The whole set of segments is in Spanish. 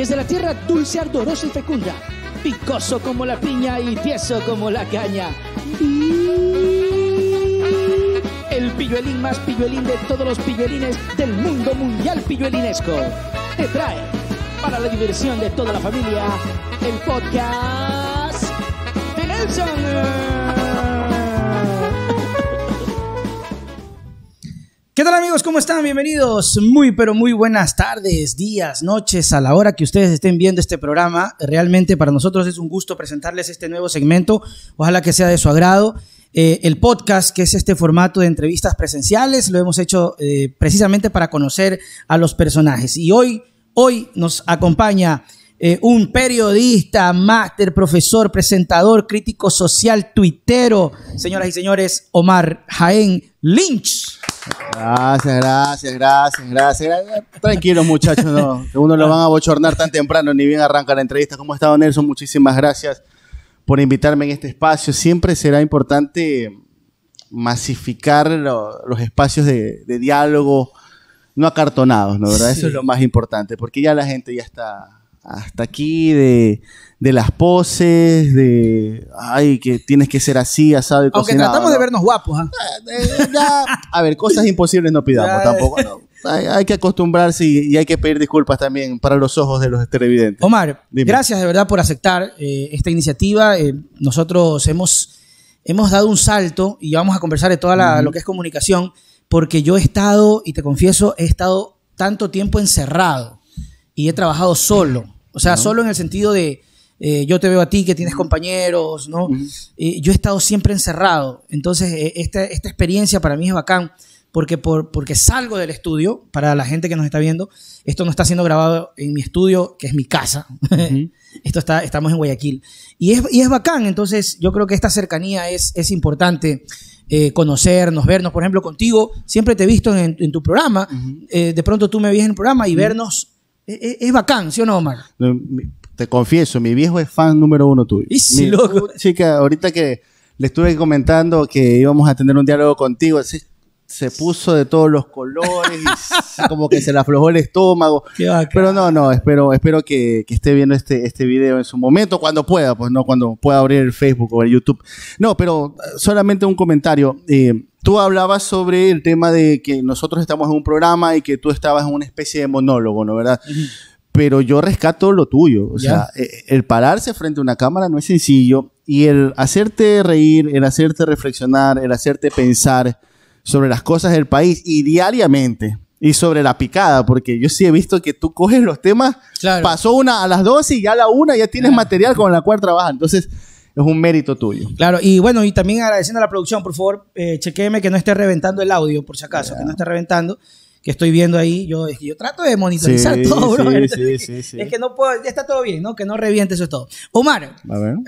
Desde la tierra dulce, ardorosa y fecunda, picoso como la piña y tieso como la caña. El pilluelín más pilluelín de todos los pilluelines del mundo mundial pilluelinesco. Te trae, para la diversión de toda la familia, el podcast de Nelson. ¿Qué tal amigos? ¿Cómo están? Bienvenidos. Muy, pero muy buenas tardes, días, noches, a la hora que ustedes estén viendo este programa. Realmente para nosotros es un gusto presentarles este nuevo segmento. Ojalá que sea de su agrado. Eh, el podcast, que es este formato de entrevistas presenciales, lo hemos hecho eh, precisamente para conocer a los personajes. Y hoy, hoy nos acompaña eh, un periodista, máster, profesor, presentador, crítico social, tuitero, señoras y señores, Omar Jaén Lynch. Gracias, gracias, gracias, gracias. Tranquilos muchachos, no, que uno lo van a bochornar tan temprano, ni bien arranca la entrevista. ¿Cómo ha estado Nelson? Muchísimas gracias por invitarme en este espacio. Siempre será importante masificar los espacios de, diálogo no acartonados, ¿no? Eso es lo más importante, porque ya la gente ya está hasta aquí de, las poses, de, ay, que tienes que ser así, asado y Aunque tratamos de vernos guapos. ¿ah? Eh, eh, a ver, cosas imposibles no pidamos tampoco. Hay, que acostumbrarse y, hay que pedir disculpas también para los ojos de los televidentes. Omar, gracias de verdad por aceptar eh, esta iniciativa. nosotros hemos, hemos dado un salto y vamos a conversar de toda lo que es comunicación, porque yo he estado, y te confieso, he estado tanto tiempo encerrado y he trabajado solo o sea, solo en el sentido de eh, yo te veo a ti que tienes compañeros, ¿no? yo he estado siempre encerrado. Entonces, eh, esta, experiencia para mí es bacán porque, por, porque salgo del estudio, para la gente que nos está viendo, esto no está siendo grabado en mi estudio, que es mi casa. esto está, estamos en Guayaquil. Y es, bacán, entonces yo creo que esta cercanía es, es importante. Eh, conocernos, vernos. Por ejemplo, contigo siempre te he visto en, tu programa. de pronto tú me ves en el programa y vernos es, bacán, ¿sí o no, Omar? Te confieso, mi viejo es fan número uno tuyo. Y si, loco. Chica, ahorita que le estuve comentando que íbamos a tener un diálogo contigo, así, se puso de todos los colores como que se le aflojó el estómago. Pero no, no, espero, espero que, esté viendo este, este video en su momento, cuando pueda, pues no cuando pueda abrir el Facebook o el YouTube. No, pero eh, solamente un comentario. Eh, tú hablabas sobre el tema de que nosotros estamos en un programa y que tú estabas en una especie de monólogo, ¿no? ¿Verdad? Pero yo rescato lo tuyo. O sea, eh, el pararse frente a una cámara no es sencillo. Y el hacerte reír, el hacerte reflexionar, el hacerte pensar sobre las cosas del país y diariamente. Y sobre la picada, porque yo sí he visto que tú coges los temas, pasó una a las dos y ya a la una ya tienes material con la cual trabajas. Entonces, es un mérito tuyo. Claro, y bueno, y también agradeciendo a la producción, por favor, eh, chequeme que no esté reventando el audio, por si acaso, que no esté reventando, que estoy viendo ahí, yo, yo trato de monitorizar todo, bro. Sí, sí, es que no puedo, ya está todo bien, ¿no? Que no reviente, eso es todo. Omar,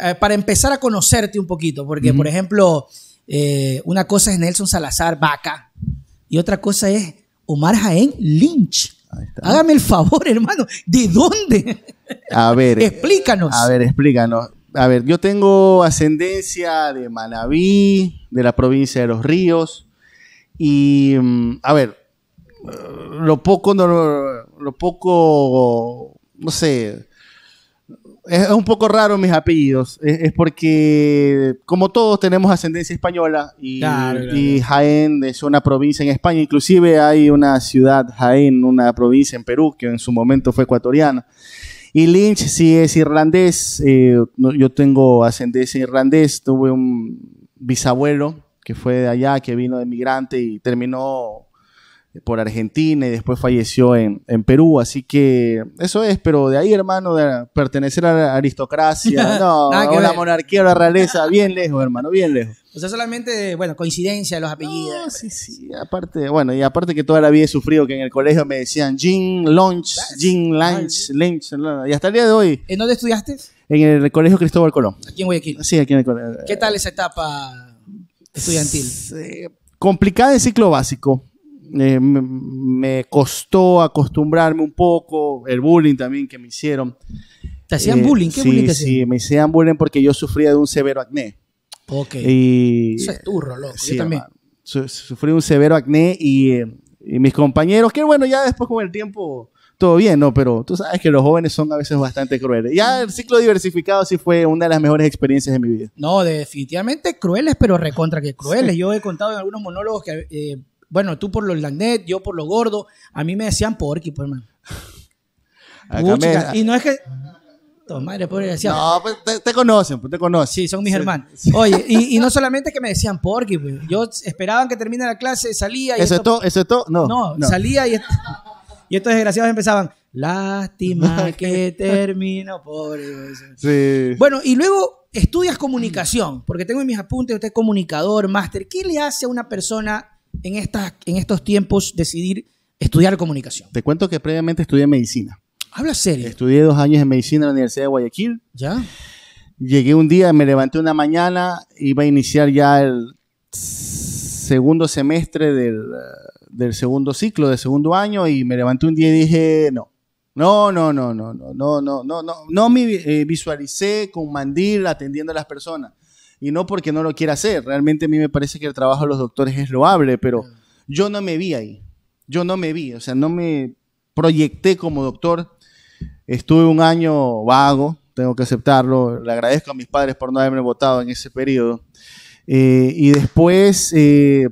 eh, para empezar a conocerte un poquito, porque, por ejemplo... Eh, una cosa es Nelson Salazar Vaca y otra cosa es Omar Jaén Lynch. Hágame el favor, hermano, ¿de dónde? A ver, explícanos. A ver, explícanos. A ver, yo tengo ascendencia de Manabí, de la provincia de Los Ríos, y mm, a ver, eh, lo poco, lo poco, no sé, es un poco raro mis apellidos. Es, porque, como todos, tenemos ascendencia española y, y, Jaén es una provincia en España. Inclusive hay una ciudad, Jaén, una provincia en Perú que en su momento fue ecuatoriana. Y Lynch sí es irlandés. Eh, yo tengo ascendencia irlandés. Tuve un bisabuelo que fue de allá, que vino de migrante y terminó por Argentina y después falleció en, en, Perú, así que eso es, pero de ahí, hermano, de pertenecer a la aristocracia, no, a la monarquía o la realeza, bien lejos, hermano, bien lejos. O sea, solamente, bueno, coincidencia de los apellidos. sí, sí, aparte, bueno, y aparte que toda la vida he sufrido que en el colegio me decían Jean Lunch, Jean Lunch, Lynch y hasta el día de hoy. ¿En dónde estudiaste? En el colegio Cristóbal Colón. Aquí en Guayaquil. Sí, aquí en el colegio. ¿Qué tal esa etapa estudiantil? complicada el ciclo básico eh, me costó acostumbrarme un poco, el bullying también que me hicieron. ¿Te hacían eh, bullying? ¿Qué bullying te hacían? Sí, me hacían bullying porque yo sufría de un severo acné. Ok. Eso es turro, loco. yo también. sufrí un severo acné eh, y, mis compañeros, que bueno, ya después con el tiempo todo bien, ¿no? Pero tú sabes que los jóvenes son a veces bastante crueles. Ya el ciclo diversificado sí fue una de las mejores experiencias de mi vida. No, definitivamente crueles, pero recontra que crueles. Yo he contado en algunos monólogos que bueno, tú por lo landet, yo por lo gordo. A mí me decían Porky, pues, hermano. Ah, y no es que. Madre, pobre, decían, no, pues te, conocen, pues te conocen. Sí, son mis hermanos. Oye, y, no solamente que me decían Porky, pues. Yo esperaban que termine la clase, salía y. ¿Eso es todo? ¿Eso todo? No. No, salía y, y estos desgraciados empezaban. Lástima que termino, pobre. Sí. Bueno, y luego estudias comunicación, porque tengo en mis apuntes, usted es comunicador, máster. ¿Qué le hace a una persona en, esta, en estos tiempos decidir estudiar comunicación? Te cuento que previamente estudié medicina. Habla serio. Estudié dos años en medicina en la Universidad de Guayaquil. Ya. Llegué un día, me levanté una mañana, iba a iniciar ya el segundo semestre del, del segundo ciclo, del segundo año, y me levanté un día y dije, no, no, no, no, no, no, no, no, no, no no, me eh, visualicé con mandil atendiendo a las personas. Y no porque no lo quiera hacer. Realmente a mí me parece que el trabajo de los doctores es loable, pero yo no me vi ahí. Yo no me vi, o sea, no me proyecté como doctor. Estuve un año vago, tengo que aceptarlo. Le agradezco a mis padres por no haberme votado en ese periodo. Eh, y después, eh,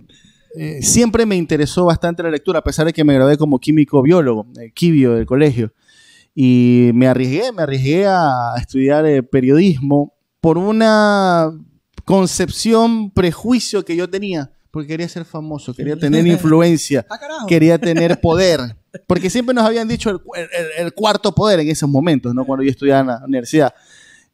eh, siempre me interesó bastante la lectura, a pesar de que me gradué como químico biólogo, quibio del colegio. Y me arriesgué, me arriesgué a estudiar periodismo por una concepción, prejuicio que yo tenía, porque quería ser famoso, quería tener influencia, ah, quería tener poder, porque siempre nos habían dicho el, el, cuarto poder en esos momentos, ¿no? Cuando yo estudiaba en la universidad.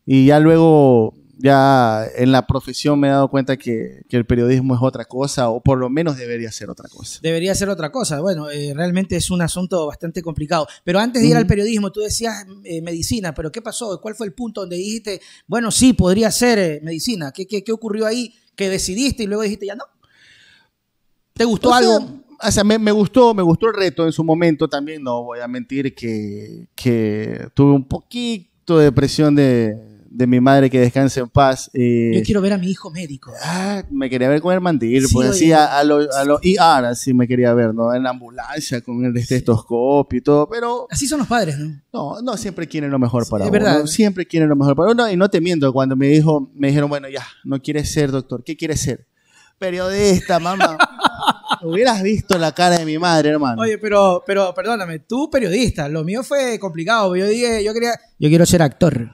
Y ya luego ya en la profesión me he dado cuenta que, el periodismo es otra cosa, o por lo menos debería ser otra cosa. Debería ser otra cosa, bueno, eh, realmente es un asunto bastante complicado. Pero antes de ir al periodismo, tú decías eh, medicina, pero ¿qué pasó? ¿Cuál fue el punto donde dijiste, bueno, sí, podría ser eh, medicina? ¿Qué, ocurrió ahí? ¿Que decidiste y luego dijiste, ya no? ¿Te gustó algo? o sea, me, gustó, me gustó el reto en su momento también, no voy a mentir que, que tuve un poquito de presión de de mi madre que descanse en paz. Eh, yo quiero ver a mi hijo médico. Ah, me quería ver con el mandil, sí, pues así a, los me quería ver, ¿no? En la ambulancia, con el estetoscopio y todo, pero... Así son los padres, ¿no? No, no, siempre quieren lo mejor para es Verdad. Siempre quieren lo mejor para uno. Y no te miento, cuando me, dijo, me dijeron, bueno, ya, no quieres ser doctor, ¿qué quieres ser? Periodista, mamá. Hubieras visto la cara de mi madre, hermano. Oye, pero, pero perdóname, tú periodista, lo mío fue complicado. Yo dije, yo quería, yo quiero ser actor.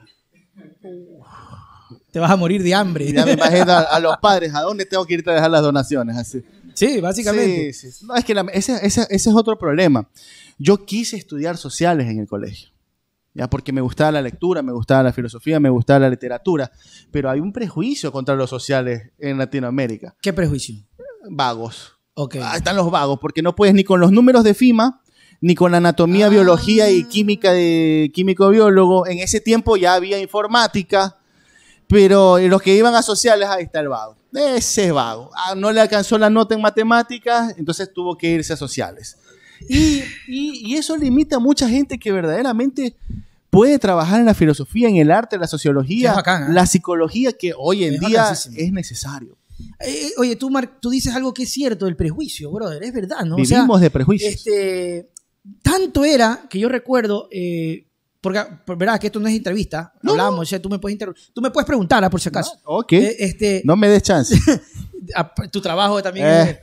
Te vas a morir de hambre. me imagino a, los padres, ¿a dónde tengo que irte a dejar las donaciones? Así. Sí, básicamente. No, es que ese, es otro problema. Yo quise estudiar sociales en el colegio. ¿ya? porque me gustaba la lectura, me gustaba la filosofía, me gustaba la literatura, pero hay un prejuicio contra los sociales en Latinoamérica. ¿Qué prejuicio? Vagos. Okay. Ah, están los vagos, porque no puedes ni con los números de FIMA, ni con anatomía, ah. biología y química de químico biólogo. En ese tiempo ya había informática, pero los que iban a sociales, ahí está el vago. Ese es vago. Ah, no le alcanzó la nota en matemáticas, entonces tuvo que irse a sociales. Y, eso limita a mucha gente que verdaderamente puede trabajar en la filosofía, en el arte, en la sociología, ¿eh? la psicología que hoy en día es necesario. Eh, eh, oye, tú, Marc, tú dices algo que es cierto, el prejuicio, brother, es verdad, ¿no? Vivimos de prejuicios. Este, tanto era que yo recuerdo, eh, porque verás que esto no es entrevista, hablamos, tú me puedes tú me puedes preguntar, ah, por si acaso. No, ok. Eh, este, no me des chance. Ah, tu trabajo también. Eh.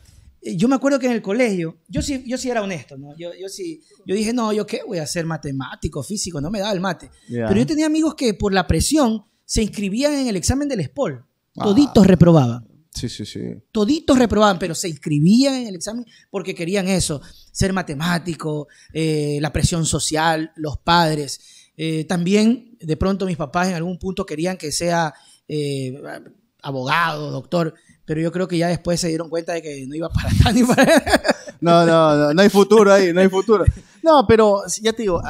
Yo me acuerdo que en el colegio, yo sí, yo sí era honesto, ¿no? Yo, sí, yo dije, no, yo qué voy a ser matemático, físico, no me daba el mate. Pero yo tenía amigos que por la presión se inscribían en el examen del SPOL. Toditos reprobaban. Sí, sí, sí. Toditos reprobaban, pero se inscribían en el examen porque querían eso, ser matemático, eh, la presión social, los padres. Eh, también, de pronto, mis papás en algún punto querían que sea eh, abogado, doctor, pero yo creo que ya después se dieron cuenta de que no iba para nada No, no, no, no hay futuro ahí, no hay futuro. No, pero ya te digo,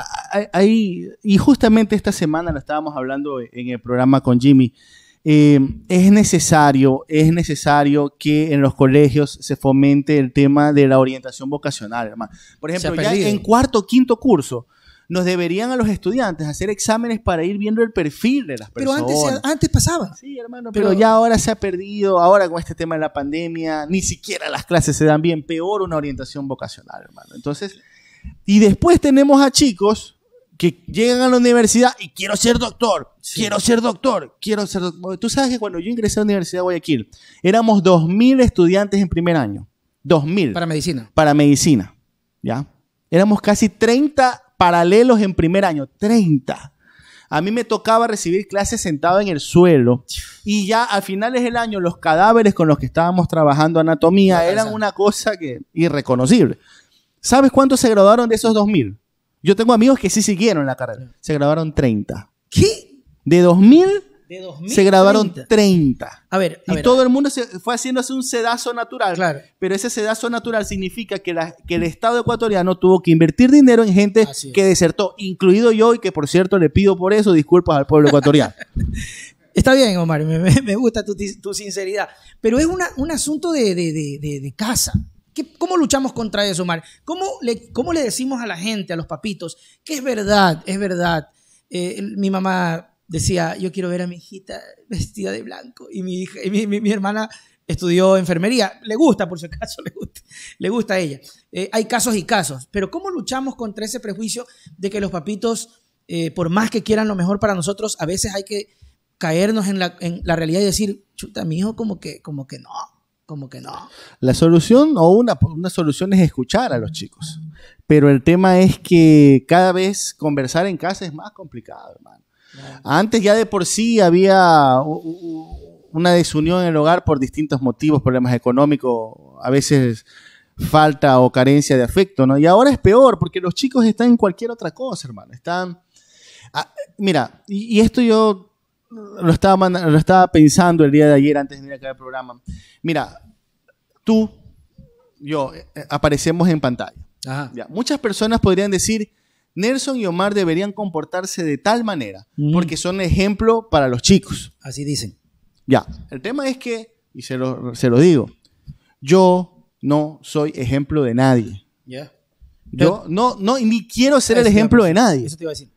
ahí, y justamente esta semana lo estábamos hablando en el programa con Jimmy, Em, es necesario, es necesario que en los colegios se fomente el tema de la orientación vocacional, hermano. Por ejemplo, ya en cuarto, o quinto curso, nos deberían a los estudiantes hacer exámenes para ir viendo el perfil de las personas. Pero antes, pasaba. Sí, hermano, pero, pero, ya ahora se ha perdido, ahora con este tema de la pandemia, ni siquiera las clases se dan bien, peor una orientación vocacional, hermano. Entonces, y después tenemos a chicos que llegan a la universidad y quiero ser doctor, quiero ser doctor, quiero ser doctor. Tú sabes que cuando yo ingresé a la Universidad de Guayaquil, éramos 2.000 estudiantes en primer año. 2.000. Para medicina. Para medicina, ¿ya? Éramos casi 30 paralelos en primer año, 30. A mí me tocaba recibir clases sentado en el suelo y ya a finales del año los cadáveres con los que estábamos trabajando anatomía eran una cosa que irreconocible. ¿Sabes cuántos se graduaron de esos 2000? Yo tengo amigos que sí siguieron la carrera. Se grabaron 30. ¿Qué? De 2000 Se grabaron 30. A ver, y todo el mundo se fue haciéndose un sedazo natural. Claro. Pero ese sedazo natural significa que, el Estado ecuatoriano tuvo que invertir dinero en gente que desertó, incluido yo, y que por cierto le pido por eso disculpas al pueblo ecuatoriano. Está bien, Omar, me, gusta tu, sinceridad. Pero es un asunto de, de casa. ¿Cómo luchamos contra eso, Mar? ¿Cómo le, ¿Cómo le decimos a la gente, a los papitos, que es verdad, es verdad? Eh, mi mamá decía, yo quiero ver a mi hijita vestida de blanco. Y mi, hija, mi, hermana estudió enfermería. Le gusta, por su caso, le gusta, le gusta a ella. Eh, hay casos y casos. Pero ¿cómo luchamos contra ese prejuicio de que los papitos, eh, por más que quieran lo mejor para nosotros, a veces hay que caernos en la, en la realidad y decir, chuta, mi hijo como que, como que no como que no. La solución o una, solución es escuchar a los chicos. Pero el tema es que cada vez conversar en casa es más complicado, hermano. Antes ya de por sí había una desunión en el hogar por distintos motivos, problemas económicos, a veces falta o carencia de afecto, ¿no? Y ahora es peor porque los chicos están en cualquier otra cosa, hermano. Están... Ah, mira, y esto yo lo estaba, pensando el día de ayer antes de venir acá programa. Mira, tú, yo, eh, aparecemos en pantalla. muchas personas podrían decir, Nelson y Omar deberían comportarse de tal manera, mm. porque son ejemplo para los chicos. Así dicen. Ya, el tema es que, y se lo, digo, yo no soy ejemplo de nadie. Ya. Yo no, no, ni quiero ser el ejemplo de nadie. Eso te iba a decir.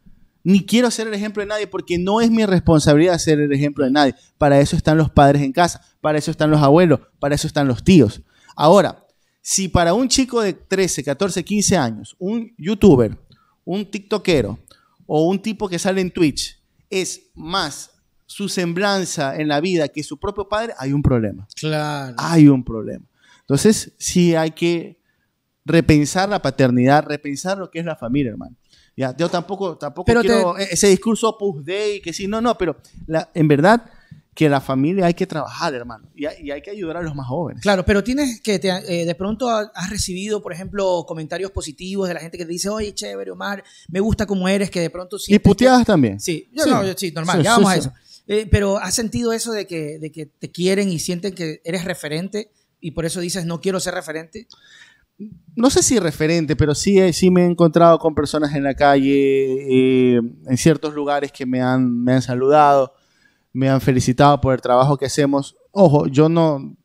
Ni quiero ser el ejemplo de nadie porque no es mi responsabilidad ser el ejemplo de nadie. Para eso están los padres en casa, para eso están los abuelos, para eso están los tíos. Ahora, si para un chico de 13, 14, 15 años, un youtuber, un tiktokero o un tipo que sale en Twitch es más su semblanza en la vida que su propio padre, hay un problema. Claro. Hay un problema. Entonces, sí hay que repensar la paternidad, repensar lo que es la familia, hermano yo tampoco, tampoco pero quiero e-, ese discurso push day que sí, no, no, pero en verdad que la familia hay que trabajar, hermano, y hay, que ayudar a los más jóvenes. Claro, pero tienes que, eh, de pronto has recibido, por ejemplo, comentarios positivos de la gente que te dice, oye, chévere, Omar, me gusta como eres, que de pronto... Y puteadas también. Sí, No, sí normal, ya vamos a eso. Eh, pero has sentido eso de que, de que te quieren y sienten que eres referente y por eso dices, no quiero ser referente no sé si referente, pero sí, eh, sí me he encontrado con personas en la calle, eh, en ciertos lugares que me han, me han saludado, me han felicitado por el trabajo que hacemos. Ojo, yo no,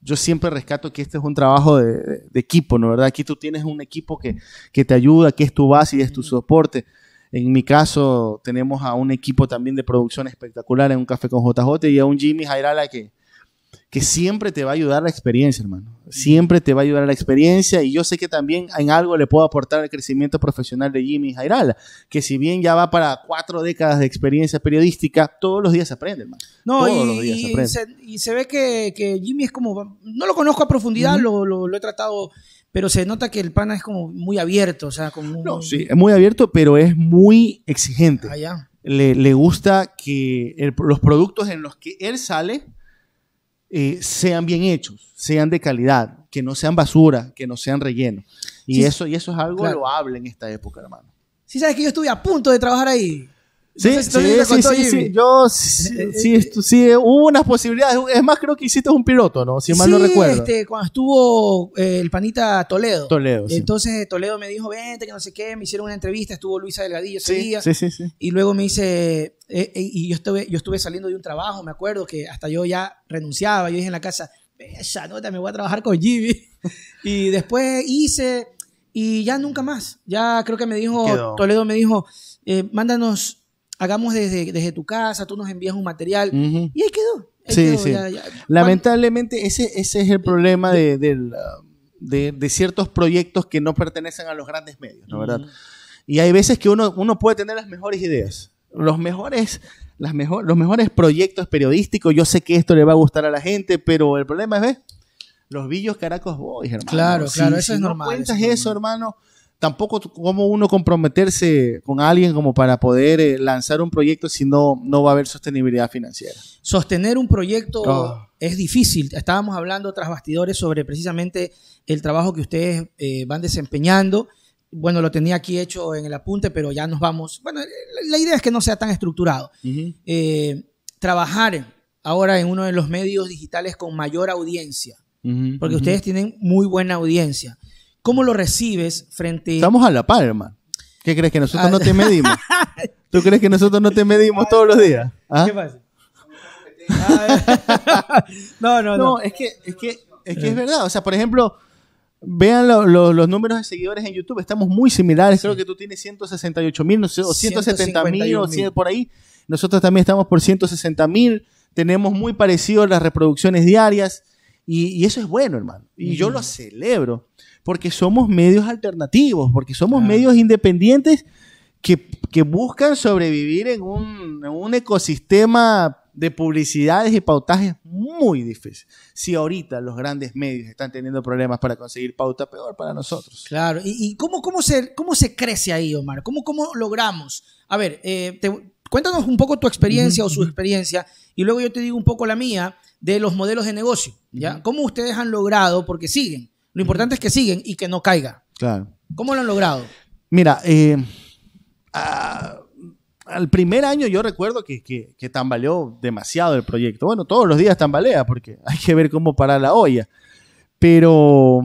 yo siempre rescato que este es un trabajo de, equipo, ¿no verdad? Aquí tú tienes un equipo que, que, te ayuda, que es tu base y es tu soporte. En mi caso, tenemos a un equipo también de producción espectacular en un café con JJ y a un Jimmy Jairala que, que siempre te va a ayudar la experiencia, hermano. Siempre te va a ayudar la experiencia y yo sé que también en algo le puedo aportar el crecimiento profesional de Jimmy Jairala, que si bien ya va para cuatro décadas de experiencia periodística, todos los días aprende, hermano. No, todos y, aprende. Se, y se ve que, Jimmy es como, no lo conozco a profundidad, lo, he tratado pero se nota que el pana es como muy abierto, o sea, como... No, sí, es muy abierto, pero es muy exigente. Ah, le, gusta que los productos en los que él sale eh, sean bien hechos, sean de calidad, que no sean basura, que no sean relleno. Y, eso, y eso es algo lo loable en esta época, hermano. si sabes que yo estuve a punto de trabajar ahí. Sí, sí, sí, yo eh, eh, eh. sí, hubo unas posibilidades. Es más, creo que hiciste un piloto, ¿no? Si mal no recuerdo. Este, cuando estuvo el panita Toledo. Toledo. Entonces Toledo me dijo, vente, que no sé qué, me hicieron una entrevista, estuvo Luisa Delgadillo ese Sí, sí, sí. Y luego me dice, y yo estuve, yo estuve saliendo de un trabajo, me acuerdo que hasta yo ya renunciaba, yo dije en la casa, esa nota me voy a trabajar con Jimmy. y después hice, y ya nunca más. Ya creo que me dijo, Toledo me dijo, mándanos hagamos desde, tu casa, tú nos envías un material. Y ahí quedó. sí, sí. Lamentablemente ese, ese es el problema um, de, de, ciertos proyectos que no pertenecen a los grandes medios, ¿no? ¿verdad? Y hay veces que uno, uno puede tener las mejores ideas, los mejores las mejor, los mejores proyectos periodísticos. Yo sé que esto le va a gustar a la gente, pero el problema es, ¿ves? Los billos caracos boys, hermano. Claro, claro, eso es normal. cuentas eso, hermano, tampoco como uno comprometerse con alguien como para poder eh, lanzar un proyecto si no, va a haber sostenibilidad financiera. Sostener un proyecto ah. es difícil. Estábamos hablando tras bastidores sobre precisamente el trabajo que ustedes eh, van desempeñando. Bueno, lo tenía aquí hecho en el apunte, pero ya nos vamos. Bueno, eh, la idea es que no sea tan estructurado. trabajar ahora en uno de los medios digitales con mayor audiencia, porque ustedes tienen muy buena audiencia ¿Cómo lo recibes frente... Estamos a la palma. ¿Qué crees que nosotros no ah. te medimos? ¿Tú crees que nosotros no te medimos todos los días? ¿Qué ¿Ah? pasa? no, no, no, es que es, que, es, verdad. O sea, por ejemplo, vean los números de seguidores en YouTube. Estamos muy similares. Creo que tú tienes 168 mil, o 170 mil, o por ahí. Nosotros también estamos por 160 mil. Tenemos muy parecido las reproducciones diarias. Y, eso es bueno, hermano. Y yo lo celebro porque somos medios alternativos, porque somos medios independientes que, que, buscan sobrevivir en un, un ecosistema de publicidades y pautajes muy difícil. Si ahorita los grandes medios están teniendo problemas para conseguir pauta, peor para nosotros. Claro, ¿y, cómo, cómo, se, cómo se crece ahí, Omar? ¿Cómo, cómo logramos? A ver, eh, cuéntanos un poco tu experiencia o su experiencia y luego yo te digo un poco la mía de los modelos de negocio, ¿ya? ¿Cómo ustedes han logrado, porque siguen, lo importante es que siguen y que no caiga. Claro. ¿Cómo lo han logrado? Mira, eh, ah, al primer año yo recuerdo que, que, tambaleó demasiado el proyecto. Bueno, todos los días tambalea porque hay que ver cómo parar la olla. Pero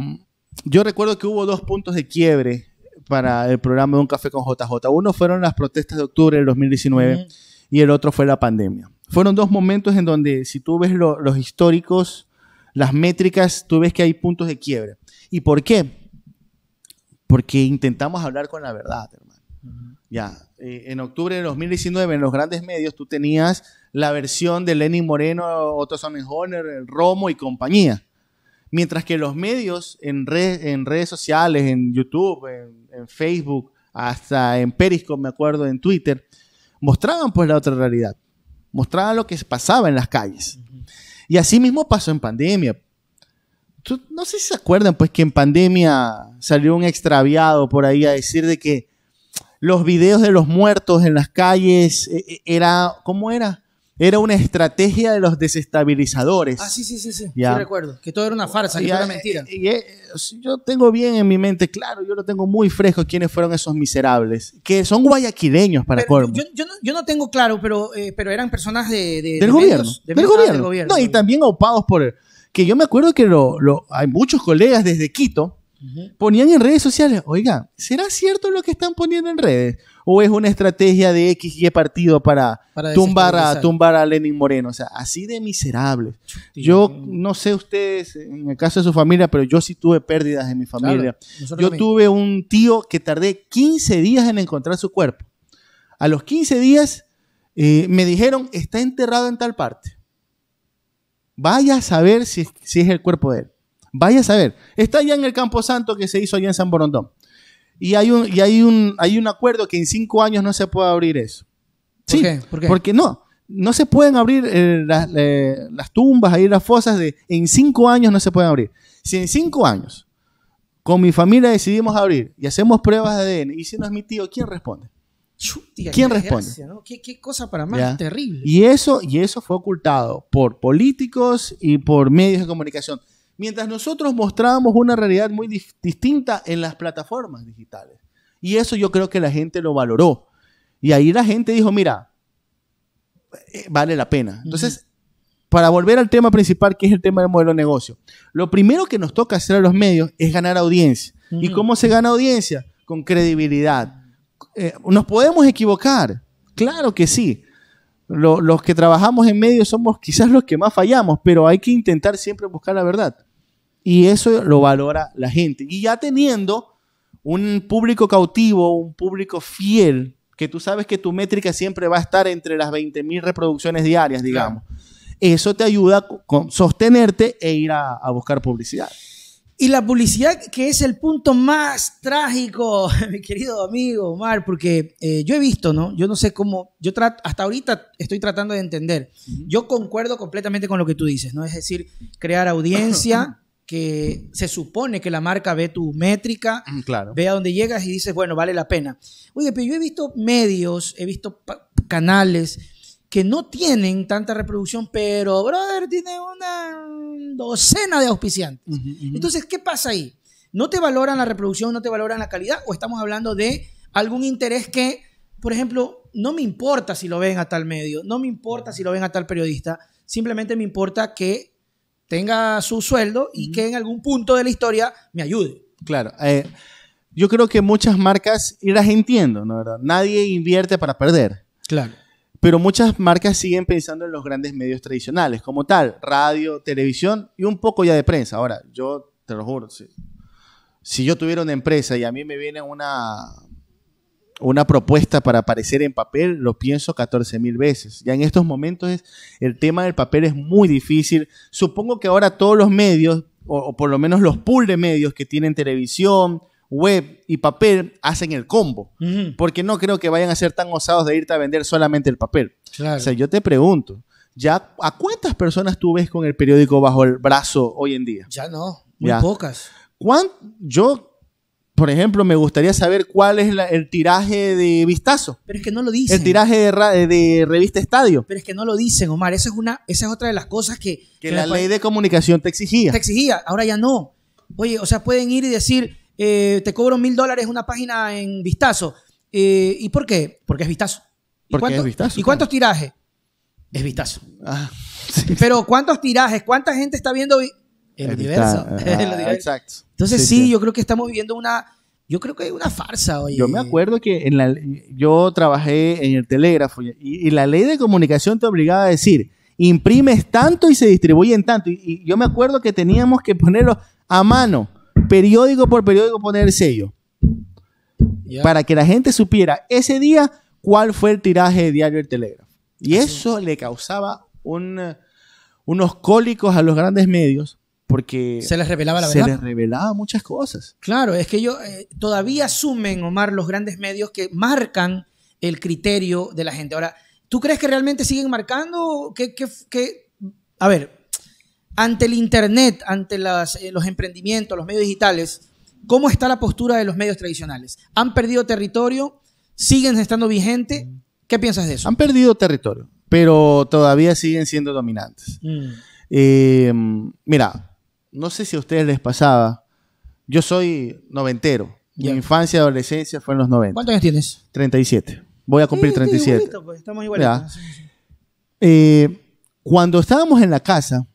yo recuerdo que hubo dos puntos de quiebre para el programa de Un Café con JJ. Uno fueron las protestas de octubre del 2019 y el otro fue la pandemia. Fueron dos momentos en donde, si tú ves los históricos las métricas, tú ves que hay puntos de quiebre. ¿Y por qué? Porque intentamos hablar con la verdad, hermano. Ya, eh, en octubre de 2019 en los grandes medios tú tenías la versión de Lenny Moreno, Otto Sonnenhoner, Romo y compañía. Mientras que los medios en, en redes sociales, en YouTube, en, Facebook, hasta en Periscope, me acuerdo, en Twitter, mostraban pues la otra realidad. Mostraban lo que pasaba en las calles. Y así mismo pasó en pandemia. No sé si se acuerdan, pues que en pandemia salió un extraviado por ahí a decir de que los videos de los muertos en las calles eh, eh, era, ¿cómo era? era una estrategia de los desestabilizadores. Ah, sí, sí, sí, sí. ¿Ya? recuerdo. Que todo era una farsa, que era eh, mentira. Eh, eh, yo tengo bien en mi mente, claro, yo lo tengo muy fresco quiénes fueron esos miserables. Que son guayaquileños para colmo. Yo, no, tengo claro, pero, pero eran personas de, ah, del, gobierno, del, gobierno. No, y también opados por. Que yo me acuerdo que lo, lo, hay muchos colegas desde Quito. Ponían en redes sociales, oiga, ¿será cierto lo que están poniendo en redes? o es una estrategia de X y partido para, tumbar, a, tumbar a Lenin Moreno. O sea, así de miserables. Yo no sé ustedes, en el caso de su familia, pero yo sí tuve pérdidas en mi familia. yo tuve un tío que tardé 15 días en encontrar su cuerpo. A los 15 días eh, me dijeron, está enterrado en tal parte. Vaya a saber si, si es el cuerpo de él. Vaya a saber. Está allá en el Campo Santo que se hizo allá en San Borondón. Y hay un, y hay un, hay un acuerdo que en cinco años no se puede abrir eso. ¿Por qué? porque no. No se pueden abrir eh, las, eh, las, tumbas, ahí las fosas de en cinco años no se pueden abrir. Si en cinco años con mi familia decidimos abrir y hacemos pruebas de ADN y si no es mi tío, ¿quién responde? ¿Quién responde? ¿Qué, cosa para más terrible. Y eso, y eso fue ocultado por políticos y por medios de comunicación. Mientras nosotros mostrábamos una realidad muy distinta en las plataformas digitales. Y eso yo creo que la gente lo valoró. Y ahí la gente dijo, mira, eh, vale la pena. Entonces, para volver al tema principal, que es el tema del modelo de negocio, lo primero que nos toca hacer a los medios es ganar audiencia. ¿Y cómo se gana audiencia? Con credibilidad. Eh, ¿Nos podemos equivocar? Claro que sí. los que trabajamos en medios somos quizás los que más fallamos, pero hay que intentar siempre buscar la verdad. Y eso lo valora la gente. Y ya teniendo un público cautivo, un público fiel, que tú sabes que tu métrica siempre va a estar entre las 20.000 reproducciones diarias, digamos. Eso te ayuda a sostenerte e ir a, buscar publicidad. Y la publicidad, que es el punto más trágico, mi querido amigo Omar, porque eh, yo he visto, ¿no? Yo no sé cómo, yo hasta ahorita estoy tratando de entender. Yo concuerdo completamente con lo que tú dices, ¿no? Es decir, crear audiencia, que se supone que la marca ve tu métrica, mm, ve a dónde llegas y dices, bueno, vale la pena. Oye, pero yo he visto medios, he visto canales que no tienen tanta reproducción, pero brother tiene una docena de auspiciantes. Entonces, ¿qué pasa ahí? ¿No te valoran la reproducción, no te valoran la calidad o estamos hablando de algún interés que, por ejemplo, no me importa si lo ven a tal medio, no me importa si lo ven a tal periodista, simplemente me importa que tenga su sueldo y que en algún punto de la historia me ayude. Claro. Eh, yo creo que muchas marcas, y las entiendo, ¿no? Nadie invierte para perder. Claro. Pero muchas marcas siguen pensando en los grandes medios tradicionales, como tal, radio, televisión y un poco ya de prensa. Ahora, yo te lo juro, si yo tuviera una empresa y a mí me viene una, una propuesta para aparecer en papel, lo pienso 14 mil veces. Ya en estos momentos el tema del papel es muy difícil. Supongo que ahora todos los medios, o, por lo menos los pool de medios que tienen televisión, web y papel, hacen el combo. Porque no creo que vayan a ser tan osados de irte a vender solamente el papel. O sea, yo te pregunto, ¿ya a cuántas personas tú ves con el periódico bajo el brazo hoy en día? Ya no, muy pocas. Yo por ejemplo, me gustaría saber cuál es el tiraje de Vistazo. Pero es que no lo dicen. El tiraje de, revista Estadio. Pero es que no lo dicen, Omar. Esa es, una, esa es otra de las cosas que... Que, la, ley de comunicación te exigía. Te exigía, ahora ya no. Oye, o sea, pueden ir y decir, eh, te cobro mil dólares una página en Vistazo. Eh, ¿Y por qué? Porque es Vistazo. ¿Y Porque ¿Y cuántos tirajes? Es Vistazo. Ah, Pero ¿cuántos tirajes? ¿Cuánta gente está viendo? en el, diverso? exacto. Entonces sí, yo creo que estamos viviendo una... Yo creo que hay una farsa, hoy. Yo me acuerdo que en la, yo trabajé en el telégrafo y, la ley de comunicación te obligaba a decir, imprimes tanto y se distribuyen tanto. Y, yo me acuerdo que teníamos que ponerlo a mano, periódico por periódico, poner el sello. Para que la gente supiera ese día cuál fue el tiraje de diario del telégrafo. Y eso le causaba un, unos cólicos a los grandes medios porque se les revelaba la verdad. Se les revelaba muchas cosas. Claro, es que ellos eh, todavía asumen, Omar, los grandes medios que marcan el criterio de la gente. Ahora, ¿tú crees que realmente siguen marcando? a ver, ante el Internet, ante eh, los emprendimientos, los medios digitales, ¿cómo está la postura de los medios tradicionales? ¿Han perdido territorio? ¿Siguen estando vigentes? ¿Qué piensas de eso? Han perdido territorio, pero todavía siguen siendo dominantes. Mm. Eh, mira, no sé si a ustedes les pasaba, yo soy noventero. Mi infancia y adolescencia fue en los 90. ¿Cuántos años tienes? 37. Voy a cumplir treinta 37. siete. Pues, Estamos igualitos. Eh, cuando estábamos en la casa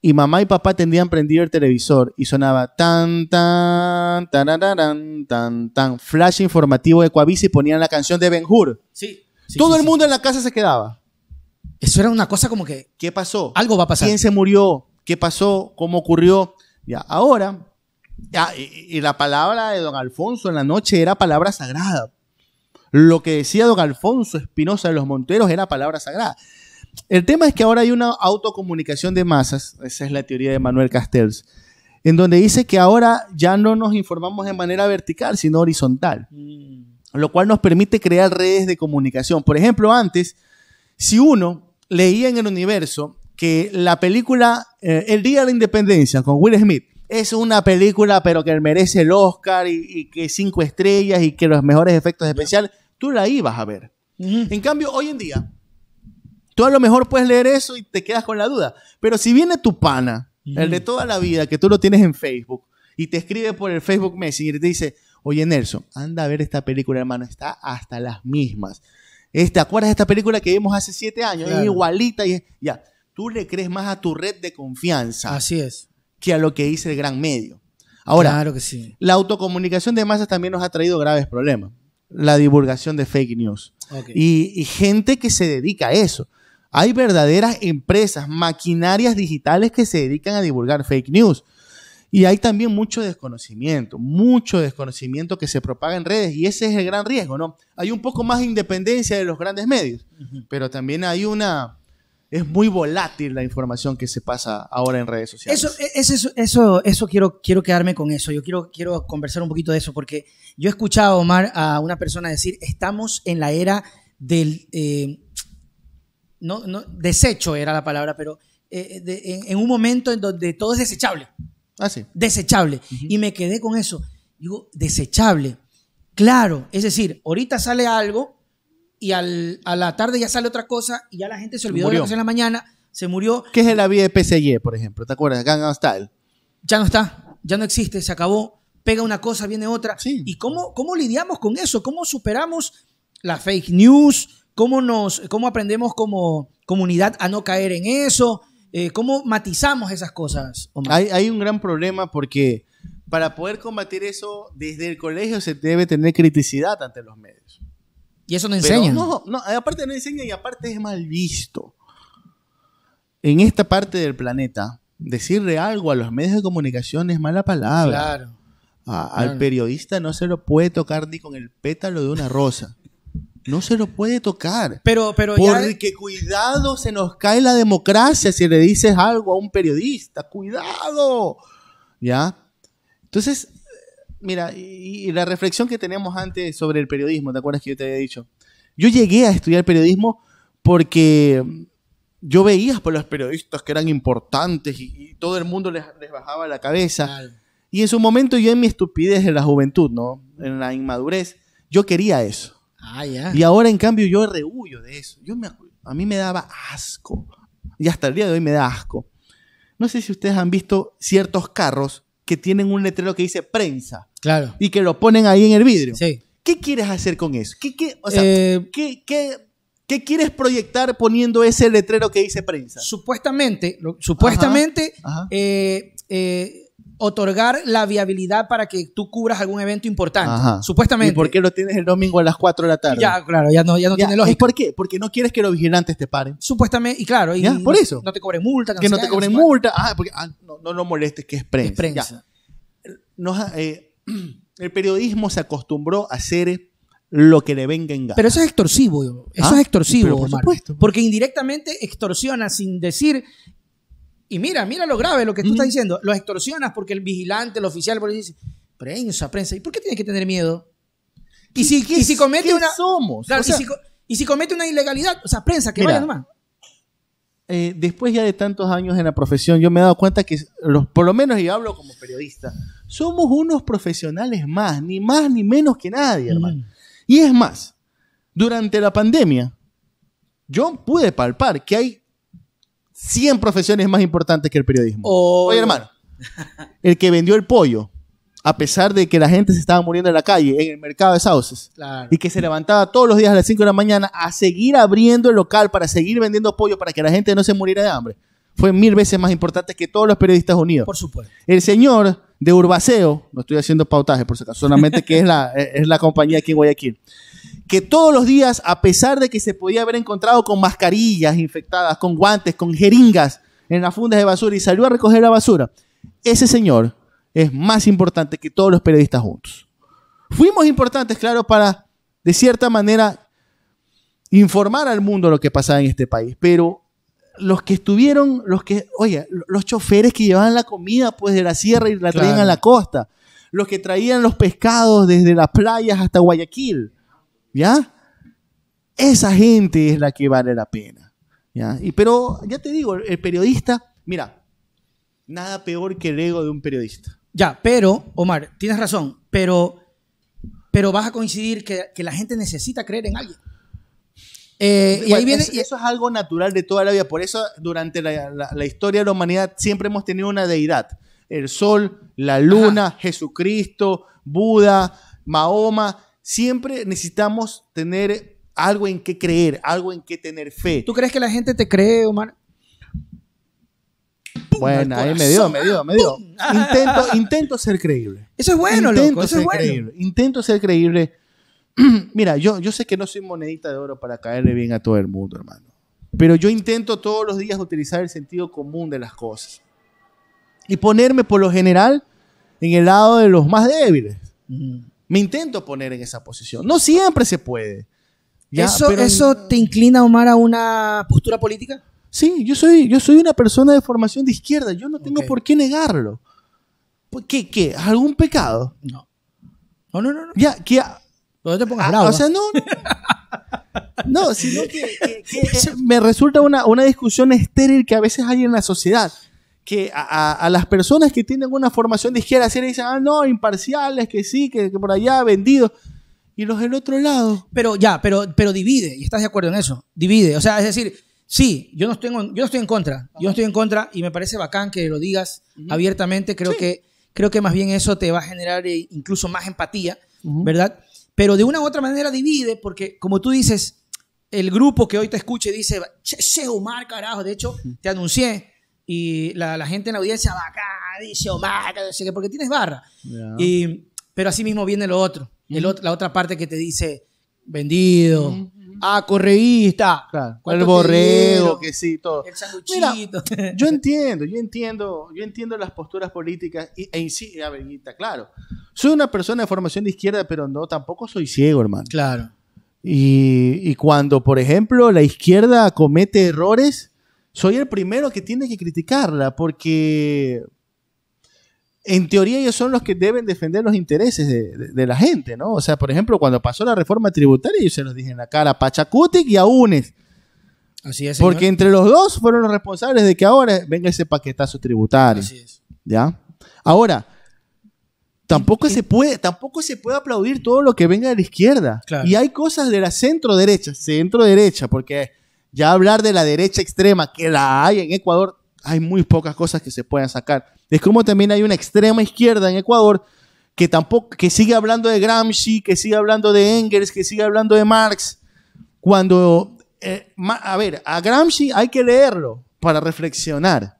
y mamá y papá tendían prendido el televisor y sonaba tan, tan, tan, tan, tan, tan, flash informativo de Coavisa y ponían la canción de Ben Hur. Sí. Todo el mundo en la casa se quedaba. Eso era una cosa como que. ¿Qué pasó? Algo va a pasar. ¿Quién se murió? qué pasó, cómo ocurrió. Ya, ahora, y, la palabra de don Alfonso en la noche era palabra sagrada. Lo que decía don Alfonso Espinosa de los Monteros era palabra sagrada. El tema es que ahora hay una autocomunicación de masas, esa es la teoría de Manuel Castells, en donde dice que ahora ya no nos informamos de manera vertical, sino horizontal, mm. lo cual nos permite crear redes de comunicación. Por ejemplo, antes, si uno leía en el universo que la película eh, El Día de la Independencia con Will Smith es una película, pero que merece el Oscar y, que cinco estrellas y que los mejores efectos especiales, tú la ibas a ver. En cambio, hoy en día, tú a lo mejor puedes leer eso y te quedas con la duda. Pero si viene tu pana, el de toda la vida, que tú lo tienes en Facebook, y te escribe por el Facebook Messenger y te dice, oye Nelson, anda a ver esta película, hermano, está hasta las mismas. ¿Te acuerdas de esta película que vimos hace siete años? Es igualita y ya tú le crees más a tu red de confianza. Así es. Que a lo que dice el gran medio. Ahora, claro que sí. la autocomunicación de masas también nos ha traído graves problemas. La divulgación de fake news. Y, gente que se dedica a eso. Hay verdaderas empresas, maquinarias digitales que se dedican a divulgar fake news. Y hay también mucho desconocimiento, mucho desconocimiento que se propaga en redes y ese es el gran riesgo, ¿no? Hay un poco más de independencia de los grandes medios, pero también hay una, es muy volátil la información que se pasa ahora en redes sociales. Eso, e, eso, eso, eso quiero, quiero quedarme con eso. Yo quiero, quiero conversar un poquito de eso porque yo he escuchado, Omar, a una persona decir, estamos en la era del... Eh, no, no, desecho era la palabra, pero eh, en, un momento en donde todo es desechable. Ah, Desechable. Y me quedé con eso. Digo, desechable. Claro, es decir, ahorita sale algo y a la tarde ya sale otra cosa y ya la gente se olvidó de lo que en la mañana, se murió. ¿Qué es la vida de PCY, por ejemplo? ¿Te acuerdas? Gangnam Style. Ya no está, ya no existe, se acabó. Pega una cosa, viene otra. ¿Y cómo, cómo lidiamos con eso? ¿Cómo superamos la fake news? ¿Cómo, nos, cómo aprendemos como comunidad a no caer en eso? Eh, ¿Cómo matizamos esas cosas? hay un gran problema porque para poder combatir eso, desde el colegio se debe tener criticidad ante los medios. Y eso no enseña. No, no, aparte no enseña y aparte es mal visto. En esta parte del planeta, decirle algo a los medios de comunicación es mala palabra. Claro. Al periodista no se lo puede tocar ni con el pétalo de una rosa. No se lo puede tocar. Pero, pero Porque cuidado, se nos cae la democracia si le dices algo a un periodista. ¡Cuidado! ¿Ya? Entonces, mira, y, la reflexión que teníamos antes sobre el periodismo, ¿te acuerdas que yo te había dicho? Yo llegué a estudiar periodismo porque yo veía por pues, los periodistas que eran importantes y, todo el mundo les, bajaba la cabeza. Y en su momento yo en mi estupidez, de la juventud, ¿no? En la inmadurez, yo quería eso. Ah, y ahora en cambio yo rehuyo de eso. Yo a mí me daba asco. Y hasta el día de hoy me da asco. No sé si ustedes han visto ciertos carros que tienen un letrero que dice prensa. Claro. Y que lo ponen ahí en el vidrio. ¿Qué quieres hacer con eso? ¿Qué, o sea, eh, ¿qué, quieres proyectar poniendo ese letrero que dice prensa? Supuestamente, supuestamente, eh, eh, otorgar la viabilidad para que tú cubras algún evento importante, supuestamente. ¿Y por qué lo tienes el domingo a las 4 de la tarde? Ya, claro, ya no, ya no tiene lógica. ¿Y por qué? Porque no quieres que los vigilantes te paren. Supuestamente, y claro, por eso. No te cobren multa. Que, no, te cobren multa. Ah, porque ah, no, no lo molestes, que es prensa. prensa. Eh, el periodismo se acostumbró a hacer lo que le venga en gana. Pero eso es extorsivo, ah, eso es extorsivo, por supuesto. Porque indirectamente extorsiona sin decir y mira, mira lo grave, lo que tú estás diciendo. Los extorsionas porque el vigilante, el oficial, por dice, prensa, prensa. ¿Y por qué tienes que tener miedo? Y si, si comete una... somos? y, si, comete una ilegalidad, o sea, prensa, que vaya nomás. Eh, después ya de tantos años en la profesión, yo me he dado cuenta que, los, por lo menos, y hablo como periodista, somos unos profesionales más, ni más ni menos que nadie, hermano. Mm. Y es más, durante la pandemia, yo pude palpar que hay 100 profesiones más importantes que el periodismo. Oh, Oye, hermano, el que vendió el pollo, a pesar de que la gente se estaba muriendo en la calle, en el mercado de sauces, y que se levantaba todos los días a las 5 de la mañana a seguir abriendo el local para seguir vendiendo pollo para que la gente no se muriera de hambre, fue mil veces más importante que todos los periodistas unidos. Por supuesto. El señor de Urbaceo, no estoy haciendo pautaje por si acaso, solamente que es la, eh, es la compañía aquí en Guayaquil que todos los días, a pesar de que se podía haber encontrado con mascarillas infectadas, con guantes, con jeringas en las fundas de basura y salió a recoger la basura, ese señor es más importante que todos los periodistas juntos. Fuimos importantes, claro, para, de cierta manera, informar al mundo lo que pasaba en este país, pero los que estuvieron, los que, oye, los choferes que llevaban la comida pues de la sierra y la traían a la costa, los que traían los pescados desde las playas hasta Guayaquil, ¿Ya? Esa gente es la que vale la pena. ¿ya? Y, pero ya te digo, el periodista, mira, nada peor que el ego de un periodista. Ya, pero, Omar, tienes razón, pero, pero vas a coincidir que, la gente necesita creer en alguien. Eh, y ahí viene, y eso es algo natural de toda la vida. Por eso, durante la, historia de la humanidad, siempre hemos tenido una deidad: el sol, la luna, Jesucristo, Buda, Mahoma siempre necesitamos tener algo en qué creer, algo en qué tener fe. ¿Tú crees que la gente te cree, Omar? Bueno, ahí me dio, me dio, me dio. Intento, ser creíble. Eso es bueno, intento ser Creíble. Intento ser creíble. Mira, yo, yo sé que no soy monedita de oro para caerle bien a todo el mundo, hermano. Pero yo intento todos los días utilizar el sentido común de las cosas. Y ponerme por lo general en el lado de los más débiles. Me intento poner en esa posición. No siempre se puede. ¿Eso, ¿Eso te inclina, Omar, a una postura política? Sí, yo soy, yo soy una persona de formación de izquierda. Yo no tengo por qué negarlo. ¿Qué? ¿Qué? ¿Algún pecado? No. No, no, no. no. Ya, que... No te pongas bravo. no. No, sino que, eh, me resulta una, una discusión estéril que a veces hay en la sociedad que a, las personas que tienen una formación de izquierda se dicen, ah, no, imparciales, que sí, que, por allá, vendido Y los del otro lado. Pero ya, pero, pero divide, y estás de acuerdo en eso, divide. O sea, es decir, sí, yo no estoy en, yo estoy en contra, yo no estoy en contra y me parece bacán que lo digas abiertamente, creo, que, creo que más bien eso te va a generar eh, incluso más empatía, ¿verdad? Pero de una u otra manera divide, porque como tú dices, el grupo que hoy te escuche dice, che, Omar, carajo, de hecho, te anuncié y la, gente en la audiencia va acá, dice o no sé qué, porque tienes barra. pero así mismo viene lo otro, la otra parte que te dice vendido. Ah, correísta. Claro. El borreo, que sí, todo. El yo entiendo, yo entiendo, yo entiendo las posturas políticas y, e sí, claro. Soy una persona de formación de izquierda, pero no, tampoco soy ciego, hermano. Claro. Y, y cuando, por ejemplo, la izquierda comete errores, soy el primero que tiene que criticarla porque en teoría ellos son los que deben defender los intereses de, la gente, ¿no? O sea, por ejemplo, cuando pasó la reforma tributaria, ellos se los dije en la cara, Pachacutic y Aunes. Así es. Porque entre los dos fueron los responsables de que ahora venga ese paquetazo tributario. Así es. ¿Ya? Ahora, tampoco se puede, tampoco se puede aplaudir todo lo que venga de la izquierda. Y hay cosas de la centro derecha, centro derecha, porque ya hablar de la derecha extrema, que la hay en Ecuador, hay muy pocas cosas que se puedan sacar. Es como también hay una extrema izquierda en Ecuador que tampoco, que sigue hablando de Gramsci, que sigue hablando de Engels, que sigue hablando de Marx, cuando, eh, a ver, a Gramsci hay que leerlo para reflexionar,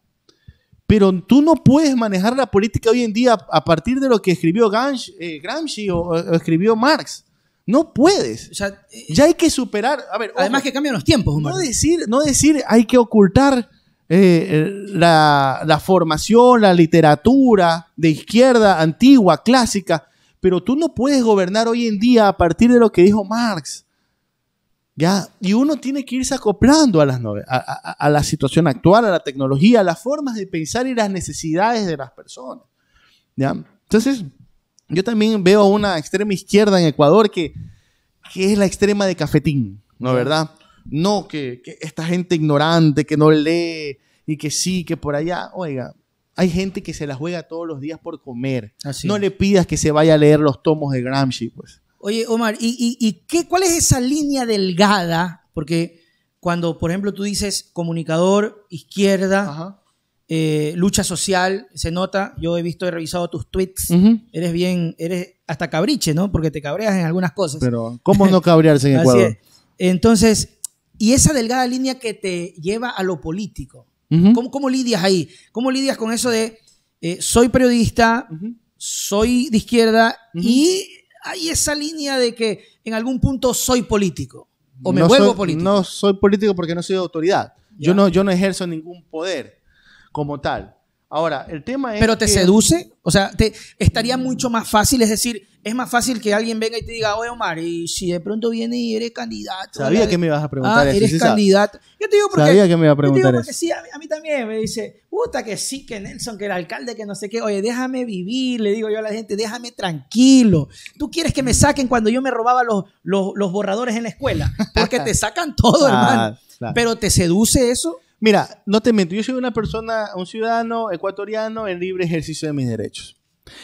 pero tú no puedes manejar la política hoy en día a partir de lo que escribió eh, Gramsci, o escribió Marx. No puedes. Eh, ya hay que superar. A ver, además que cambian los tiempos, No decir, no decir hay que ocultar eh, eh, la, formación, la literatura de izquierda antigua, clásica, pero tú no puedes gobernar hoy en día a partir de lo que dijo Marx. ¿Ya? Y uno tiene que irse acoplando a, las a, la situación actual, a la tecnología, a las formas de pensar y las necesidades de las personas. ¿Ya? Entonces, yo también veo una extrema izquierda en Ecuador que, es la extrema de cafetín, ¿no? ¿Verdad? No, que, esta gente ignorante que no lee y que sí, que por allá, oiga, hay gente que se la juega todos los días por comer. Así no le pidas que se vaya a leer los tomos de Gramsci, pues. Oye, Omar, ¿y, qué, cuál es esa línea delgada? Porque cuando, por ejemplo, tú dices comunicador, izquierda, eh, lucha social, se nota, yo he visto, he revisado tus tweets, eres bien, eres hasta cabriche, ¿no? Porque te cabreas en algunas cosas. Pero, ¿cómo no cabrearse en Ecuador? Entonces, y esa delgada línea que te lleva a lo político, ¿Cómo, lidias ahí? ¿Cómo lidias con eso de, eh, soy periodista, soy de izquierda y hay esa línea de que en algún punto soy político o me vuelvo político? No soy político porque no soy autoridad. Yo, no, yo no ejerzo ningún poder como tal. Ahora, el tema es. ¿Pero te seduce? O sea, te, estaría mucho más fácil, es decir, es más fácil que alguien venga y te diga, oye Omar, y si de pronto viene y eres candidato. Sabía que me ibas a preguntar ah, Eres candidato. Yo te digo porque. Sabía que me iba a preguntar sí, a mí, también me dice, puta que sí, que Nelson, que el alcalde, que no sé qué. Oye, déjame vivir, le digo yo a la gente, déjame tranquilo. Tú quieres que me saquen cuando yo me robaba los, borradores en la escuela. Porque te sacan todo, ah, hermano. Pero te seduce eso. Mira, no te miento, yo soy una persona, un ciudadano ecuatoriano en libre ejercicio de mis derechos.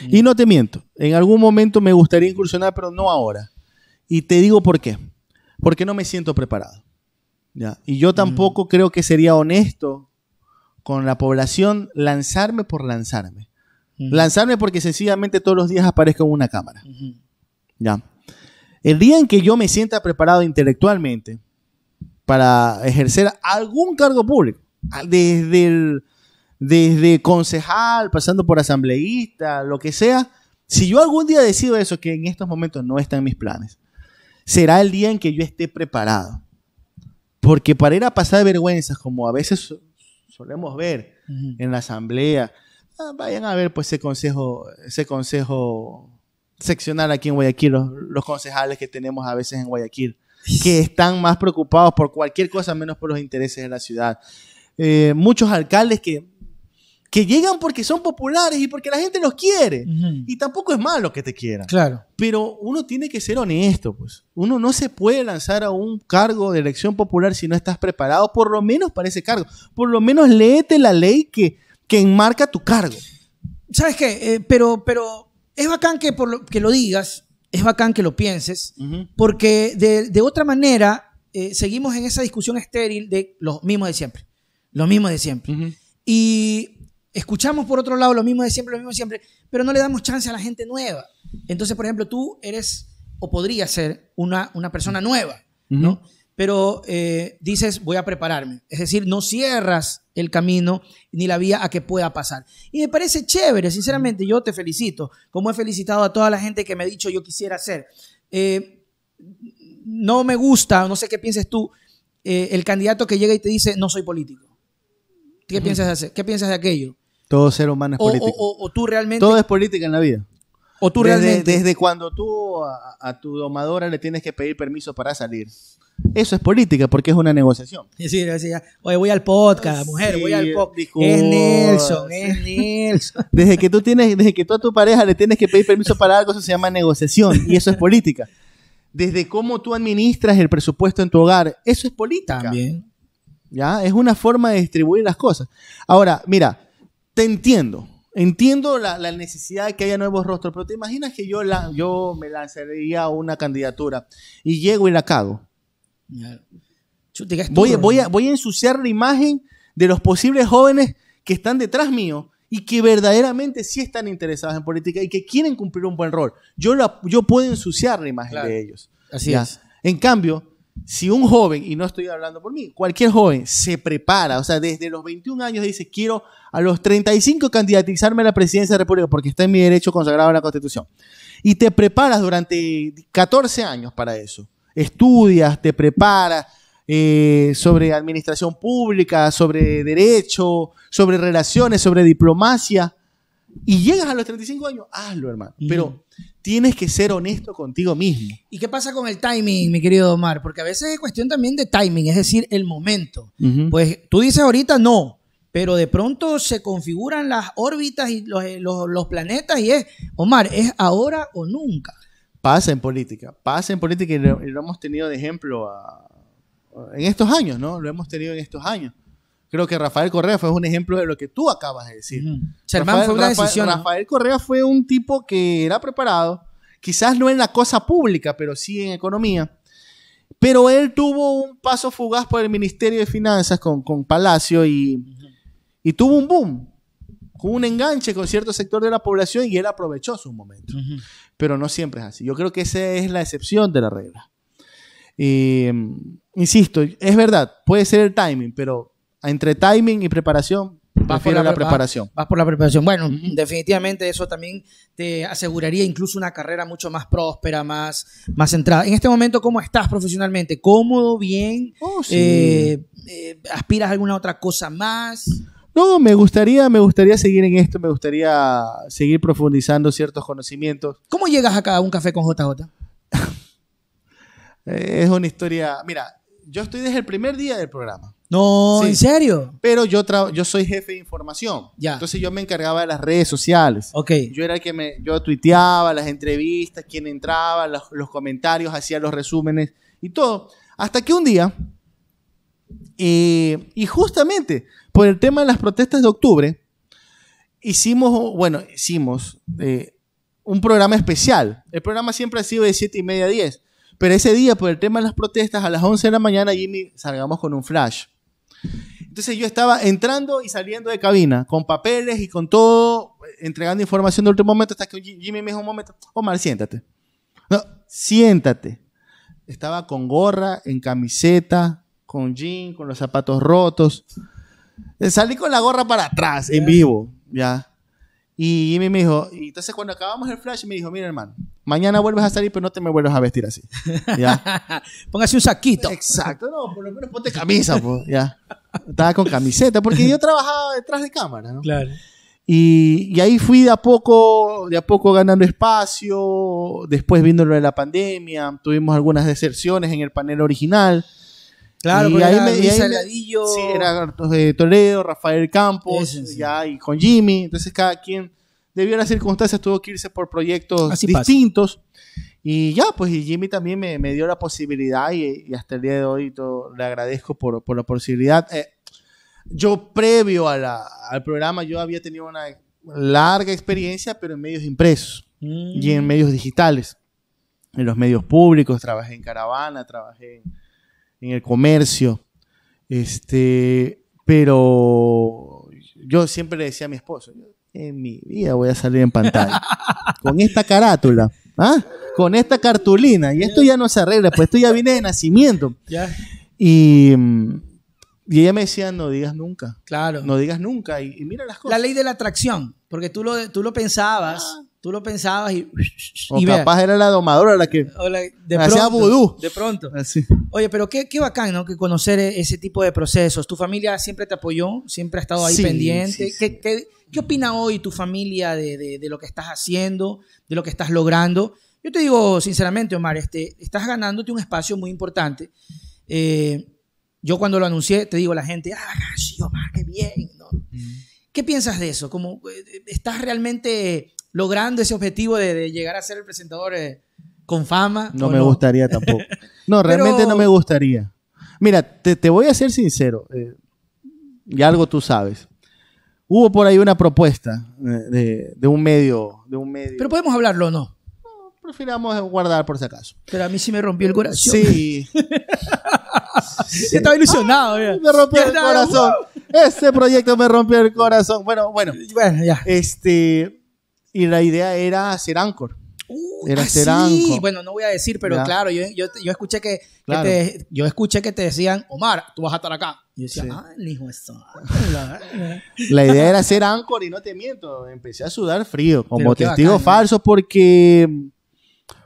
Y mm. no te miento, en algún momento me gustaría incursionar, pero no ahora. Y te digo por qué. Porque no me siento preparado. ¿ya? Y yo mm. tampoco creo que sería honesto con la población lanzarme por lanzarme. Mm. Lanzarme porque sencillamente todos los días aparezco en una cámara. ¿ya? El día en que yo me sienta preparado intelectualmente, para ejercer algún cargo público, ah, desde, el, desde concejal, pasando por asambleísta, lo que sea, si yo algún día decido eso, que en estos momentos no está en mis planes, será el día en que yo esté preparado. Porque para ir a pasar vergüenzas, como a veces solemos ver en la asamblea, ah, vayan a ver pues ese consejo, ese consejo seccional aquí en Guayaquil, los concejales que tenemos a veces en Guayaquil que están más preocupados por cualquier cosa menos por los intereses de la ciudad. Eh, muchos alcaldes que, que llegan porque son populares y porque la gente los quiere. Y tampoco es malo que te quieran. Claro. Pero uno tiene que ser honesto, pues. Uno no se puede lanzar a un cargo de elección popular si no estás preparado, por lo menos para ese cargo. Por lo menos léete la ley que, enmarca tu cargo. ¿Sabes qué? Eh, pero, pero es bacán que, que lo digas, es bacán que lo pienses, porque de, otra manera eh, seguimos en esa discusión estéril de lo mismo de siempre, lo mismo de siempre. Y escuchamos por otro lado lo mismo de siempre, lo mismo de siempre, pero no le damos chance a la gente nueva. Entonces, por ejemplo, tú eres o podrías ser una, una persona nueva, ¿no? pero eh, dices, voy a prepararme. Es decir, no cierras el camino ni la vía a que pueda pasar. Y me parece chévere, sinceramente, yo te felicito, como he felicitado a toda la gente que me ha dicho yo quisiera ser. Eh, no me gusta, no sé qué pienses tú, eh, el candidato que llega y te dice, no soy político. ¿Qué, piensas, de ¿Qué piensas de aquello? Todo ser humano es político. tú realmente... Todo es política en la vida. O tú desde, realmente. cuando tú a, tu domadora le tienes que pedir permiso para salir. Eso es política porque es una negociación. Sí, oye, voy al podcast, mujer, voy al podcast. Es Nelson, es Nelson. Desde que tú tienes, desde que tú a tu pareja le tienes que pedir permiso para algo, eso se llama negociación y eso es política. Desde cómo tú administras el presupuesto en tu hogar, eso es política. También. ¿Ya? Es una forma de distribuir las cosas. Ahora, mira, te entiendo. Entiendo la, necesidad de que haya nuevos rostros, pero te imaginas que yo, la, yo me lanzaría una candidatura y llego y la cago voy, a, voy a ensuciar la imagen de los posibles jóvenes que están detrás mío y que verdaderamente sí están interesados en política y que quieren cumplir un buen rol. Yo, yo puedo ensuciar la imagen de ellos. Así es. En cambio, si un joven, y no estoy hablando por mí, cualquier joven se prepara, o sea, desde los 21 años dice, quiero a los 35 candidatizarme a la presidencia de la República porque está en mi derecho consagrado en la Constitución. Y te preparas durante 14 años para eso estudias, te preparas eh, sobre administración pública, sobre derecho, sobre relaciones, sobre diplomacia, y llegas a los 35 años, hazlo, hermano. Pero tienes que ser honesto contigo mismo. ¿Y qué pasa con el timing, mi querido Omar? Porque a veces es cuestión también de timing, es decir, el momento. Pues tú dices ahorita no, pero de pronto se configuran las órbitas y los, eh, los planetas y es, Omar, es ahora o nunca. Pasa en política, pasa en política y lo, hemos tenido de ejemplo en estos años, ¿no? Lo hemos tenido en estos años. Creo que Rafael Correa fue un ejemplo de lo que tú acabas de decir. Rafael, una Rafael Correa fue un tipo que era preparado, quizás no en la cosa pública, pero sí en economía. Pero él tuvo un paso fugaz por el Ministerio de Finanzas con, Palacio y, y tuvo un boom con un enganche con cierto sector de la población y él aprovechó su momento. Pero no siempre es así. Yo creo que esa es la excepción de la regla. Em, insisto, es verdad, puede ser el timing, pero entre timing y preparación, vas por la, preparación. Vas, por la preparación. Bueno, definitivamente eso también te aseguraría incluso una carrera mucho más próspera, más, más centrada. En este momento, ¿cómo estás profesionalmente? ¿Cómodo? ¿Bien? Oh, eh, eh, ¿Aspiras a alguna otra cosa más? no, me gustaría, me gustaría seguir en esto, me gustaría seguir profundizando ciertos conocimientos. ¿Cómo llegas acá a un café con JJ? es una historia, mira, yo estoy desde el primer día del programa. No, ¿en serio? Pero yo, yo soy jefe de información. Ya. Entonces yo me encargaba de las redes sociales. Ok. Yo era el que me, yo tuiteaba las entrevistas, quién entraba, los, comentarios, hacía los resúmenes y todo. Hasta que un día, eh, y justamente, por el tema de las protestas de octubre, hicimos, bueno, hicimos eh, un programa especial. El programa siempre ha sido de 7 y media a 10. Pero ese día, por el tema de las protestas, a las 11 de la mañana, Jimmy, salgamos con un flash. Entonces yo estaba entrando y saliendo de cabina, con papeles y con todo, entregando información de último momento, hasta que Jimmy me dijo un momento, Omar, siéntate. No, siéntate. Estaba con gorra, en camiseta, con jean, con los zapatos rotos. Eh, salí con la gorra para atrás, en vivo, ya. Y Jimmy me dijo, y entonces cuando acabamos el flash, me dijo, mira hermano, mañana vuelves a salir, pero no te me vuelves a vestir así. ¿Ya? Póngase un saquito. Exacto, no, por lo menos ponte camisa, pues, ya. Estaba con camiseta, porque yo trabajaba detrás de cámara, ¿no? Claro. Y, ahí fui de a poco, de a poco ganando espacio, después viéndolo de la pandemia, tuvimos algunas deserciones en el panel original. Claro, y ahí, me, y ahí me, sí, era de Toledo, Rafael Campos, y con Jimmy. Entonces cada quien, debido a las circunstancias, tuvo que irse por proyectos distintos. Y ya, pues Jimmy también me, me dio la posibilidad y, hasta el día de hoy le agradezco por, por la posibilidad. Eh, yo previo a la, al programa, yo había tenido una larga experiencia, pero en medios impresos y en mm. medios digitales. En los medios públicos, trabajé en Caravana, trabajé en en el comercio. Este, pero yo siempre le decía a mi esposo, en mi vida voy a salir en pantalla. Con esta carátula, ¿ah? con esta cartulina. Y esto ya no se arregla, pues esto ya viene de nacimiento. Y, ella me decía, no digas nunca. Claro. No digas nunca. Y, mira las cosas. La ley de la atracción, porque tú lo, tú lo pensabas. Ah. Tú lo pensabas y. y capaz era la domadora la que. de hacía vudú. De pronto. Oye, pero qué, qué, bacán, ¿no? Que conocer e-, ese tipo de procesos. ¿Tu familia siempre te apoyó? ¿Siempre ha estado ahí pendiente? ¿Qué, opina hoy tu familia de, lo que estás haciendo, de lo que estás logrando? Yo te digo sinceramente, Omar, este, estás ganándote un espacio muy importante. Eh, yo cuando lo anuncié, te digo a la gente, ah, sí, Omar, qué bien. ¿Qué piensas de eso? Eh, ¿Estás realmente logrando ese objetivo de, llegar a ser el presentador eh, con fama. No me gustaría tampoco. No, realmente no me gustaría. Mira, te, voy a ser sincero, eh, y algo tú sabes. Hubo por ahí una propuesta eh, de, un medio, de un medio. Pero podemos hablarlo o no. Prefiramos guardar por si acaso. Pero a mí sí me rompió el corazón. Sí. estaba ilusionado. Ah, me rompió el corazón. Este proyecto me rompió el corazón. Bueno, bueno. Bueno, ya. Este, y la idea era hacer Anchor. era hacer ¿ah, sí. Bueno, no voy a decir, pero claro, yo, yo, escuché que, te, yo escuché que te decían, Omar, tú vas a estar acá. Y yo decía, ah, el hijo eso. la idea era hacer Anchor y no te miento, empecé a sudar frío, como testigo falso, porque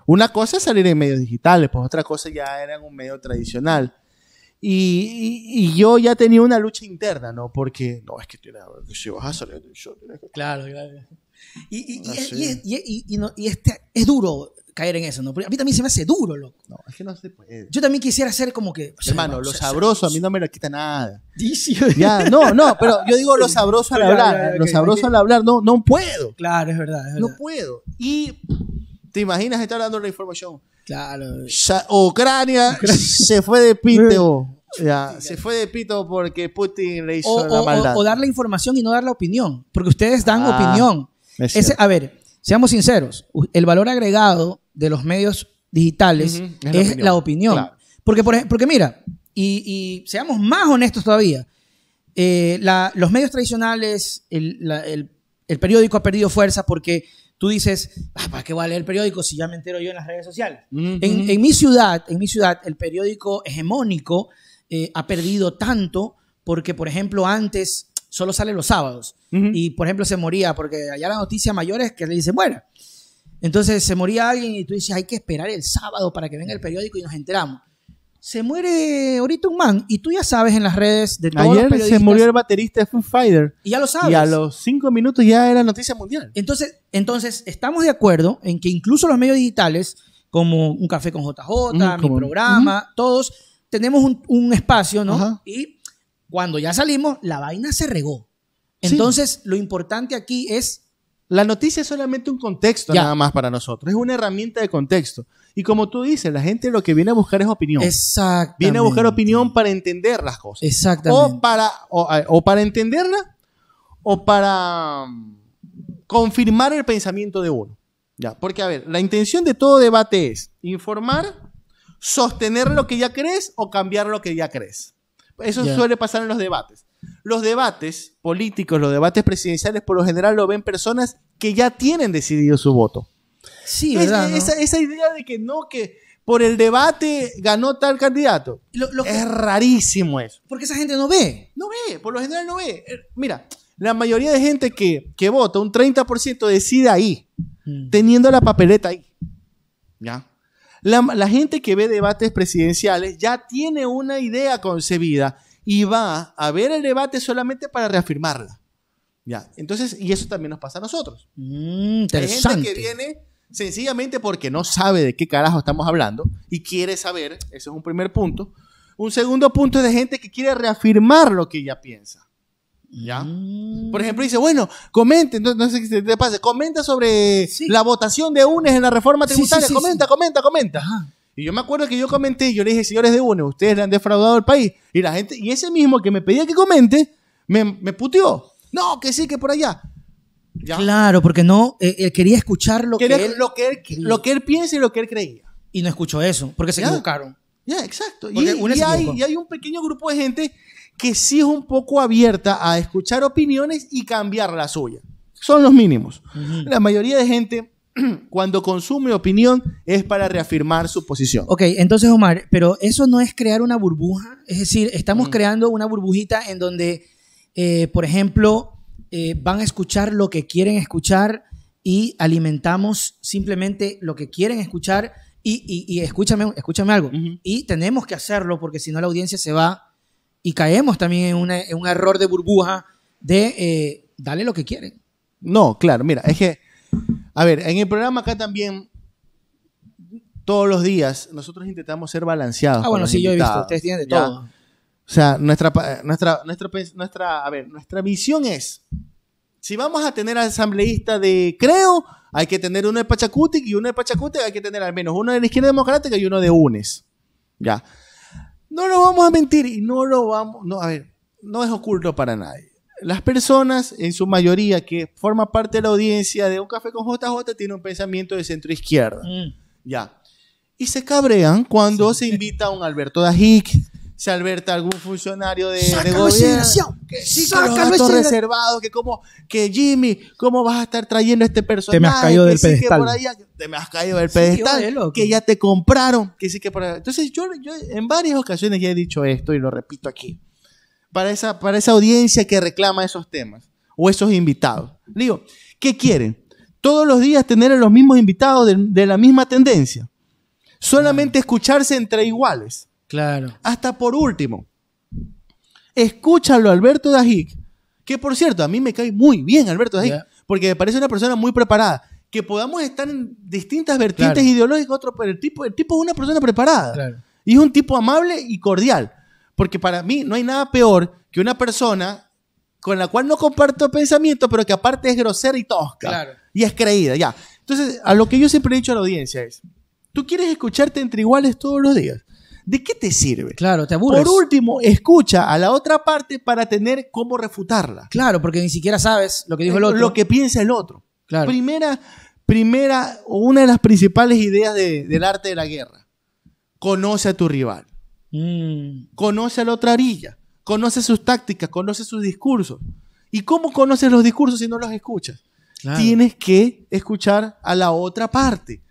una cosa es salir en medios digitales, pues otra cosa ya era en un medio tradicional. Y, y, yo ya tenía una lucha interna, ¿no? Porque, no, es que tienes, si vas a salir, yo, tienes que... Claro, claro. Y, este, es duro caer en eso, ¿no? a mí también se me hace duro, loco. Yo también quisiera ser como que. hermano, lo sabroso a mí no me lo quita nada. no, no, pero yo digo lo sabroso al hablar. lo sabroso al hablar, no, no puedo. Claro, es verdad, No puedo. Y te imaginas estar dando la información. Claro. Ucrania, se fue de pito Ya, se fue de pito porque Putin le hizo o, la maldad. O, dar la información y no dar la opinión. Porque ustedes dan ah. opinión a ver, seamos sinceros, el valor agregado de los medios digitales es, la opinión. Porque, por, mira, y, seamos más honestos todavía, eh, los medios tradicionales, el, periódico ha perdido fuerza porque tú dices, ah, ¿para qué voy a leer el periódico si ya me entero yo en las redes sociales? en, mi ciudad, en mi ciudad, el periódico hegemónico eh, ha perdido tanto porque, por ejemplo, antes solo sale los sábados. Y por ejemplo se moría, porque allá la noticia mayor es que le dicen, muera. entonces se moría alguien y tú dices, hay que esperar el sábado para que venga el periódico y nos enteramos. Se muere ahorita un man y tú ya sabes en las redes de todos Ayer se murió el baterista de Foo Fighter. Y ya lo sabes. Y a los cinco minutos ya era noticia mundial. Entonces, entonces estamos de acuerdo en que incluso los medios digitales, como Un Café con JJ, Mi Programa, todos tenemos un, espacio, ¿no? Y cuando ya salimos, la vaina se regó. Entonces, lo importante aquí es... La noticia es solamente un contexto nada más para nosotros, es una herramienta de contexto. Y como tú dices, la gente lo que viene a buscar es opinión. Exactamente. Viene a buscar opinión para entender las cosas. Exactamente. O para, o eh, para entenderla o para mm, confirmar el pensamiento de uno. Ya, porque a ver, la intención de todo debate es informar, sostener lo que ya crees o cambiar lo que ya crees. Eso suele pasar en los debates. Los debates políticos, los debates presidenciales, por lo general lo ven personas que ya tienen decidido su voto. Sí, esa, idea de que no, que por el debate ganó tal candidato. Lo, es rarísimo eso. Porque esa gente no ve. No ve, por lo general no ve. Eh, mira, la mayoría de gente que, vota, un 30% decide ahí, mm. teniendo la papeleta ahí. ¿Ya? La, gente que ve debates presidenciales ya tiene una idea concebida y va a ver el debate solamente para reafirmarla. ¿Ya? Entonces, y eso también nos pasa a nosotros. Mm, Hay gente que viene sencillamente porque no sabe de qué carajo estamos hablando y quiere saber, ese es un primer punto. Un segundo punto es de gente que quiere reafirmar lo que ya piensa. ¿Ya? Mm. Por ejemplo, dice, bueno, comente no, sé qué te pasa, comenta sobre la votación de UNES en la reforma tributaria, comenta, comenta, comenta, Y yo me acuerdo que yo comenté, yo le dije, señores de UNES, ustedes le han defraudado al país. Y la gente, y ese mismo que me pedía que comente, me, me puteó. No, que sí, que por allá. Claro, porque no, eh, él quería escuchar lo que, él, lo, que lo que él piensa y lo que él creía. Y no escuchó eso, porque se equivocaron. Ya, exacto. Y, y, hay, y, hay, un pequeño grupo de gente que sí es un poco abierta a escuchar opiniones y cambiar la suya. Son los mínimos. La mayoría de gente cuando consume opinión es para reafirmar su posición. Ok, entonces Omar, pero eso no es crear una burbuja, es decir, estamos mm. creando una burbujita en donde, eh, por ejemplo, eh, van a escuchar lo que quieren escuchar y alimentamos simplemente lo que quieren escuchar y, escúchame, escúchame algo, y tenemos que hacerlo porque si no la audiencia se va y caemos también en, un error de burbuja de eh, dale lo que quieren. No, claro, mira, es que, a ver, en el programa acá también, todos los días, nosotros intentamos ser balanceados. Ah, bueno, sí, yo he visto, ustedes tienen de todo. O sea, nuestra, nuestra, nuestra, nuestra, a ver, nuestra visión es, si vamos a tener asambleísta de Creo, hay que tener uno de Pachacuti y uno de Pachacuti hay que tener al menos uno de la izquierda democrática y uno de UNES. Ya. No lo vamos a mentir y no lo vamos, no, a ver, no es oculto para nadie. Las personas, en su mayoría, que forman parte de la audiencia de un café con JJ, tienen un pensamiento de centro izquierda. Mm. Ya. Y se cabrean cuando se invita a un Alberto Dajic, se algún funcionario de, de gobierno. Que sí, que reservado que como, que Jimmy, ¿cómo vas a estar trayendo a este personaje? Te me has caído que del pedestal. te me has caído del pedestal. que ya te compraron. Que sí, que Entonces, yo, en varias ocasiones ya he dicho esto y lo repito aquí. Para esa, para esa audiencia que reclama esos temas o esos invitados. Digo, ¿qué quieren? Todos los días tener a los mismos invitados de la misma tendencia. Solamente escucharse entre iguales Claro. Hasta por último, escúchalo Alberto Dajic, que por cierto, a mí me cae muy bien Alberto Dajic, porque me parece una persona muy preparada. Que podamos estar en distintas vertientes ideológicas, otro, pero el tipo, el tipo es una persona preparada. Y es un tipo amable y cordial. Porque para mí no hay nada peor que una persona con la cual no comparto pensamiento, pero que aparte es grosera y tosca. Y es creída, ya. Entonces, a lo que yo siempre he dicho a la audiencia es, tú quieres escucharte entre iguales todos los días. ¿de qué te sirve? Claro, te aburres. Por último, escucha a la otra parte para tener cómo refutarla. Claro, porque ni siquiera sabes lo que dijo el eh, otro. Lo que piensa el otro. Claro. Primera, primera, una de las principales ideas del arte de la guerra. Conoce a tu rival. Mm. Conoce a la otra orilla. Conoce sus tácticas, conoce sus discursos. ¿Y cómo conoces los discursos si no los escuchas? Tienes que escuchar a la otra parte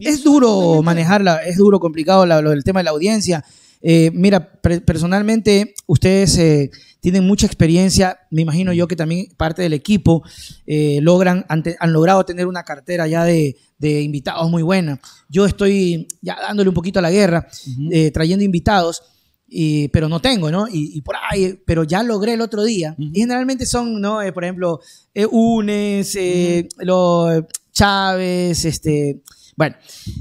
es duro manejarla, es duro, complicado lo, el tema de la audiencia. Eh, mira, personalmente ustedes eh, tienen mucha experiencia, me imagino yo que también parte del equipo eh, logran, han logrado tener una cartera ya de, invitados muy buena. Yo estoy ya dándole un poquito a la guerra, trayendo invitados. pero no tengo, ¿no? Y, por ahí, pero ya logré el otro día. Y generalmente son, ¿no? por ejemplo, UNES, los Chávez, este, bueno,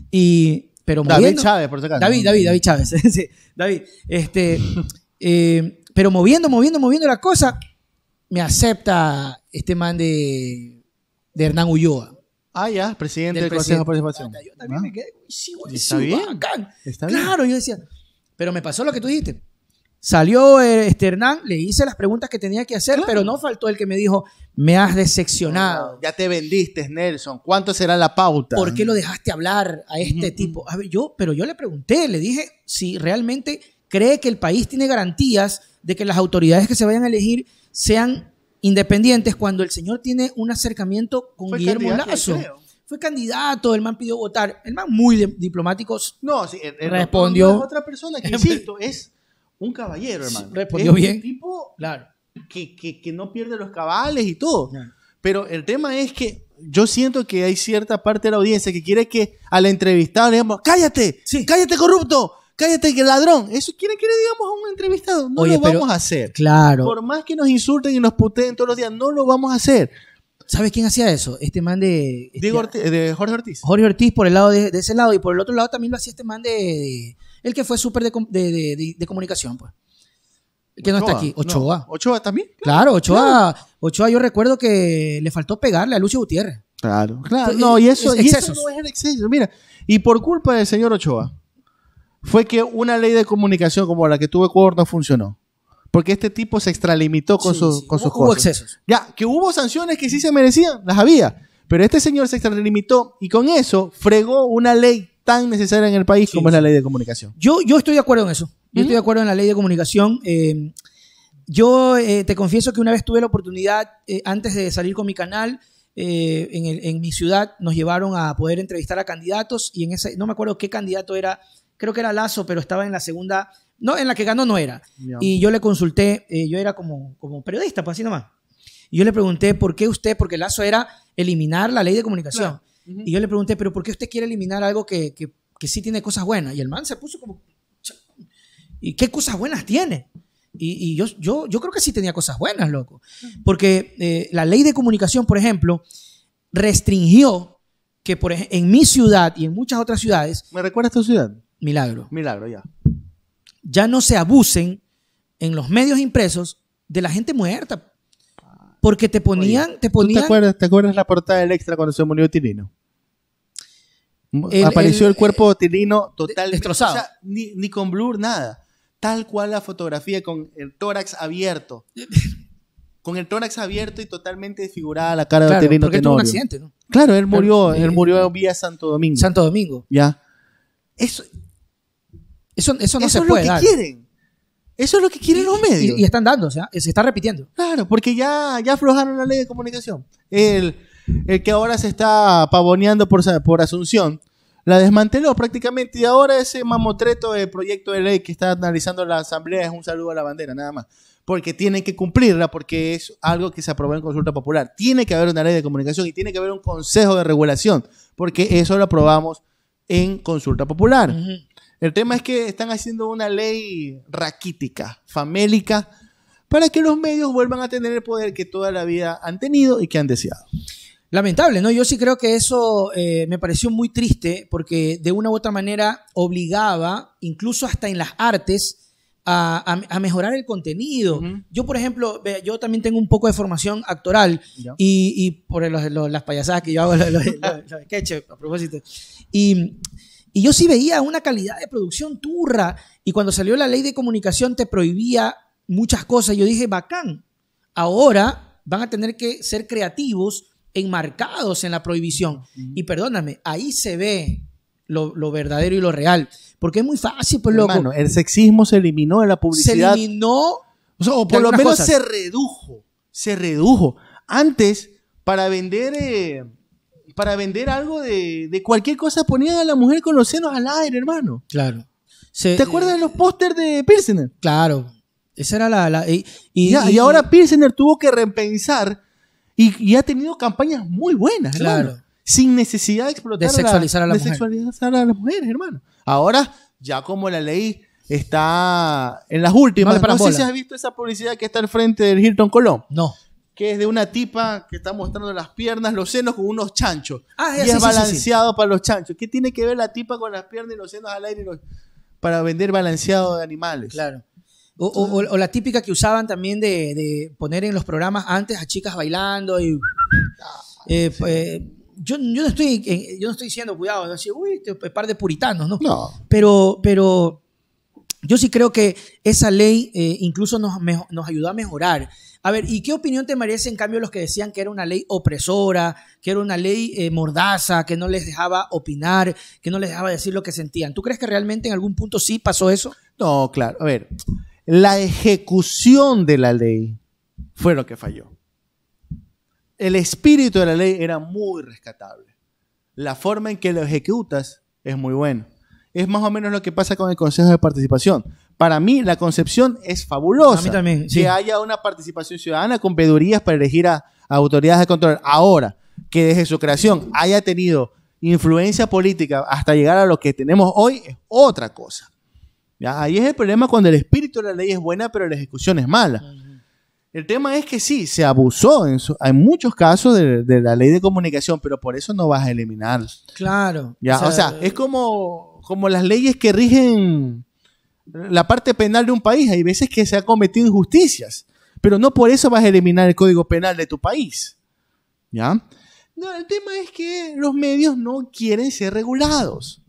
y. Pero moviendo, David Chávez, por si David, David, David Chávez. sí, David. Este, eh, pero moviendo, moviendo, moviendo la cosa, me acepta este man de, de Hernán Ulloa. Ah, ya, presidente del, Consejo de Participación. yo también ah. me quedé, ¿Está bien? claro, yo decía, pero me pasó lo que tú dijiste. Salió eh, Esternán, le hice las preguntas que tenía que hacer, pero no faltó el que me dijo, me has decepcionado. Ya te vendiste, Nelson. ¿Cuánto será la pauta? ¿Por qué lo dejaste hablar a este tipo? A ver, yo, pero yo le pregunté, le dije si realmente cree que el país tiene garantías de que las autoridades que se vayan a elegir sean independientes cuando el señor tiene un acercamiento con Guillermo Lazo fue candidato, el man pidió votar. El man muy diplomático no, respondió. es otra persona que, insisto, es un caballero, hermano. Respondió es bien. Un tipo claro. que, no pierde los cabales y todo. Pero el tema es que yo siento que hay cierta parte de la audiencia que quiere que al entrevistado le digamos, cállate, sí. cállate corrupto, cállate ladrón. Eso quiere que le digamos a un entrevistado. No lo vamos a hacer. Claro. Por más que nos insulten y nos puteen todos los días, no lo vamos a hacer. ¿Sabes quién hacía eso? Este man de... Este Diego Ortiz, de Jorge Ortiz. Jorge Ortiz por el lado de, ese lado y por el otro lado también lo hacía este man de el que fue súper de, comunicación, pues. Que no está aquí, Ochoa. ¿Ochoa también? Claro, Ochoa, Ochoa yo recuerdo que le faltó pegarle a Lucio Gutiérrez. Claro, claro. No, y eso, no es el exceso. Mira, y por culpa del señor Ochoa, fue que una ley de comunicación como la que tuve Ecuador no funcionó. Porque este tipo se extralimitó con, sus cosas. Hubo excesos. Ya, que hubo sanciones que sí se merecían, las había. Pero este señor se extralimitó y con eso fregó una ley tan necesaria en el país como es la ley de comunicación. Yo, yo estoy de acuerdo en eso. Yo ¿Mm? estoy de acuerdo en la ley de comunicación. Eh, yo eh, te confieso que una vez tuve la oportunidad, eh, antes de salir con mi canal, en, mi ciudad nos llevaron a poder entrevistar a candidatos y en ese, no me acuerdo qué candidato era, creo que era Lazo, pero estaba en la segunda, no, en la que ganó no era. Y yo le consulté, yo era como, como periodista, pues así nomás. Y yo le pregunté por qué usted, porque Lazo era eliminar la ley de comunicación. Y yo le pregunté, pero ¿por qué usted quiere eliminar algo que, sí tiene cosas buenas? Y el man se puso como, ¿y qué cosas buenas tiene? Y, yo, yo, yo, creo que sí tenía cosas buenas, loco. Porque eh, la ley de comunicación, por ejemplo, restringió que por, en mi ciudad y en muchas otras ciudades... ¿Me recuerdas tu ciudad? Milagro. Milagro, ya. Ya no se abusen en los medios impresos de la gente muerta. Porque te ponían, te ponían. acuerdas, te acuerdas la portada del extra cuando se murió Tirino? apareció el, cuerpo de tilino total destrozado. ni, con blur, nada. Tal cual la fotografía, con el tórax abierto. con el tórax abierto y totalmente desfigurada la cara de Otelino Tenorio. un accidente, ¿no? Claro, él murió, él eh, murió vía Santo Domingo. Santo Domingo. Ya. Eso, eso, eso no eso se es lo que quieren. Eso es lo que quieren los medios. Y, están dando, o sea, se está repitiendo. Claro, porque ya, ya aflojaron la ley de comunicación. El el que ahora se está pavoneando por, por Asunción, la desmanteló prácticamente y ahora ese mamotreto de proyecto de ley que está analizando la Asamblea es un saludo a la bandera, nada más. Porque tienen que cumplirla, porque es algo que se aprobó en consulta popular. Tiene que haber una ley de comunicación y tiene que haber un consejo de regulación, porque eso lo aprobamos en consulta popular. El tema es que están haciendo una ley raquítica, famélica, para que los medios vuelvan a tener el poder que toda la vida han tenido y que han deseado. Lamentable, ¿no? Yo sí creo que eso eh, me pareció muy triste porque de una u otra manera obligaba, incluso hasta en las artes, a, mejorar el contenido. Yo, por ejemplo, yo también tengo un poco de formación actoral y, por las payasadas que yo hago, los, a propósito. Y, y yo sí veía una calidad de producción turra. Y cuando salió la ley de comunicación te prohibía muchas cosas. Yo dije, bacán, ahora van a tener que ser creativos enmarcados en la prohibición. Y perdóname, ahí se ve lo, verdadero y lo real. Porque es muy fácil, pues loco. Bueno, el sexismo se eliminó de la publicidad. Se eliminó. O, por lo menos se redujo. Se redujo. Antes, para vender. Eh, para vender algo de, cualquier cosa ponían a la mujer con los senos al aire, hermano. Claro. ¿Te eh, acuerdas de los pósters de Pilsener? Claro. Esa era la. y, ahora Pilsener tuvo que repensar y, ha tenido campañas muy buenas, Sin necesidad de explotar. De sexualizar a la, a las mujeres, hermano. Ahora, ya como la ley está en las últimas. No, sé si has visto esa publicidad que está al frente del Hilton Colón. No. Que es de una tipa que está mostrando las piernas, los senos con unos chanchos. Ah, y es balanceado para los chanchos. ¿Qué tiene que ver la tipa con las piernas y los senos al aire para vender balanceado de animales? Claro. O, la típica que usaban también de, poner en los programas antes a chicas bailando y... Ah, eh, pues, yo, no estoy, yo no estoy diciendo, cuidado, no uy, par de puritanos, ¿no? Pero, pero yo sí creo que esa ley eh, incluso nos, nos ayudó a mejorar. A ver, ¿y qué opinión te merece en cambio los que decían que era una ley opresora, que era una ley eh, mordaza, que no les dejaba opinar, que no les dejaba decir lo que sentían? ¿Tú crees que realmente en algún punto sí pasó eso? No, claro. A ver, la ejecución de la ley fue lo que falló. El espíritu de la ley era muy rescatable. La forma en que lo ejecutas es muy buena. Es más o menos lo que pasa con el Consejo de Participación. Para mí, la concepción es fabulosa. también. Que haya una participación ciudadana con pedurías para elegir a autoridades de control. Ahora, que desde su creación haya tenido influencia política hasta llegar a lo que tenemos hoy, es otra cosa. Ahí es el problema cuando el espíritu de la ley es buena, pero la ejecución es mala. El tema es que sí, se abusó en, muchos casos de, la ley de comunicación, pero por eso no vas a eliminar. Claro. O, sea, es como, las leyes que rigen la parte penal de un país. Hay veces que se han cometido injusticias, pero no por eso vas a eliminar el código penal de tu país. ¿Ya? No, el tema es que los medios no quieren ser regulados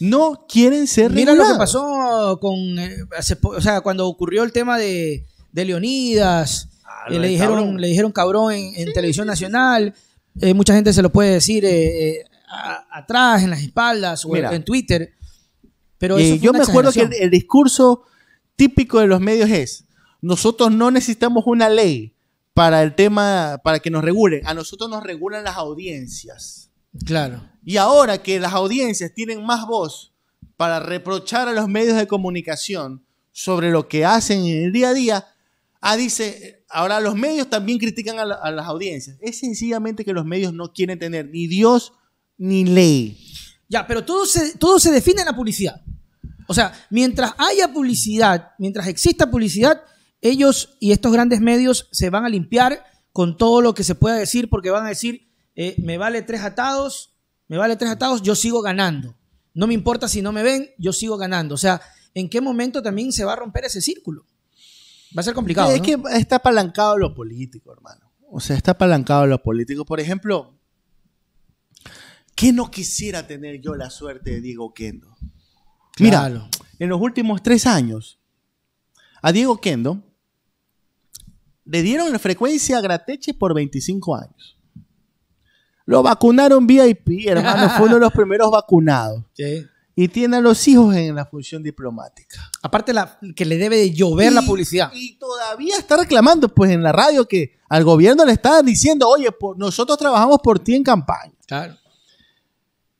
no quieren ser Mira lo que pasó con, eh, o sea, cuando ocurrió el tema de, Leonidas, ah, eh, le, dijeron, cabrón. le dijeron cabrón en, televisión nacional, eh, mucha gente se lo puede decir atrás, en las espaldas o en Twitter, pero yo me acuerdo que el, discurso típico de los medios es, nosotros no necesitamos una ley para el tema, para que nos regule. a nosotros nos regulan las audiencias. Claro. Y ahora que las audiencias tienen más voz para reprochar a los medios de comunicación sobre lo que hacen en el día a día, ah, dice, ahora los medios también critican a, las audiencias. Es sencillamente que los medios no quieren tener ni Dios ni ley. Ya, pero todo se, todo se define en la publicidad. O sea, mientras haya publicidad, mientras exista publicidad, ellos y estos grandes medios se van a limpiar con todo lo que se pueda decir porque van a decir, eh, me vale tres atados, me vale tres atados, yo sigo ganando. No me importa si no me ven, yo sigo ganando. O sea, ¿en qué momento también se va a romper ese círculo? Va a ser complicado. Es que está apalancado lo político, hermano. O sea, está apalancado lo político. Por ejemplo, ¿qué no quisiera tener yo la suerte de Diego Kendo? míralo, en los últimos tres años, a Diego Kendo le dieron la frecuencia a Grateche por 25 años. Lo vacunaron VIP, hermano, fue uno de los primeros vacunados. Y tiene a los hijos en la función diplomática. Aparte la, que le debe de llover la publicidad. Y todavía está reclamando, pues, en la radio que al gobierno le está diciendo, oye, nosotros trabajamos por ti en campaña. Claro.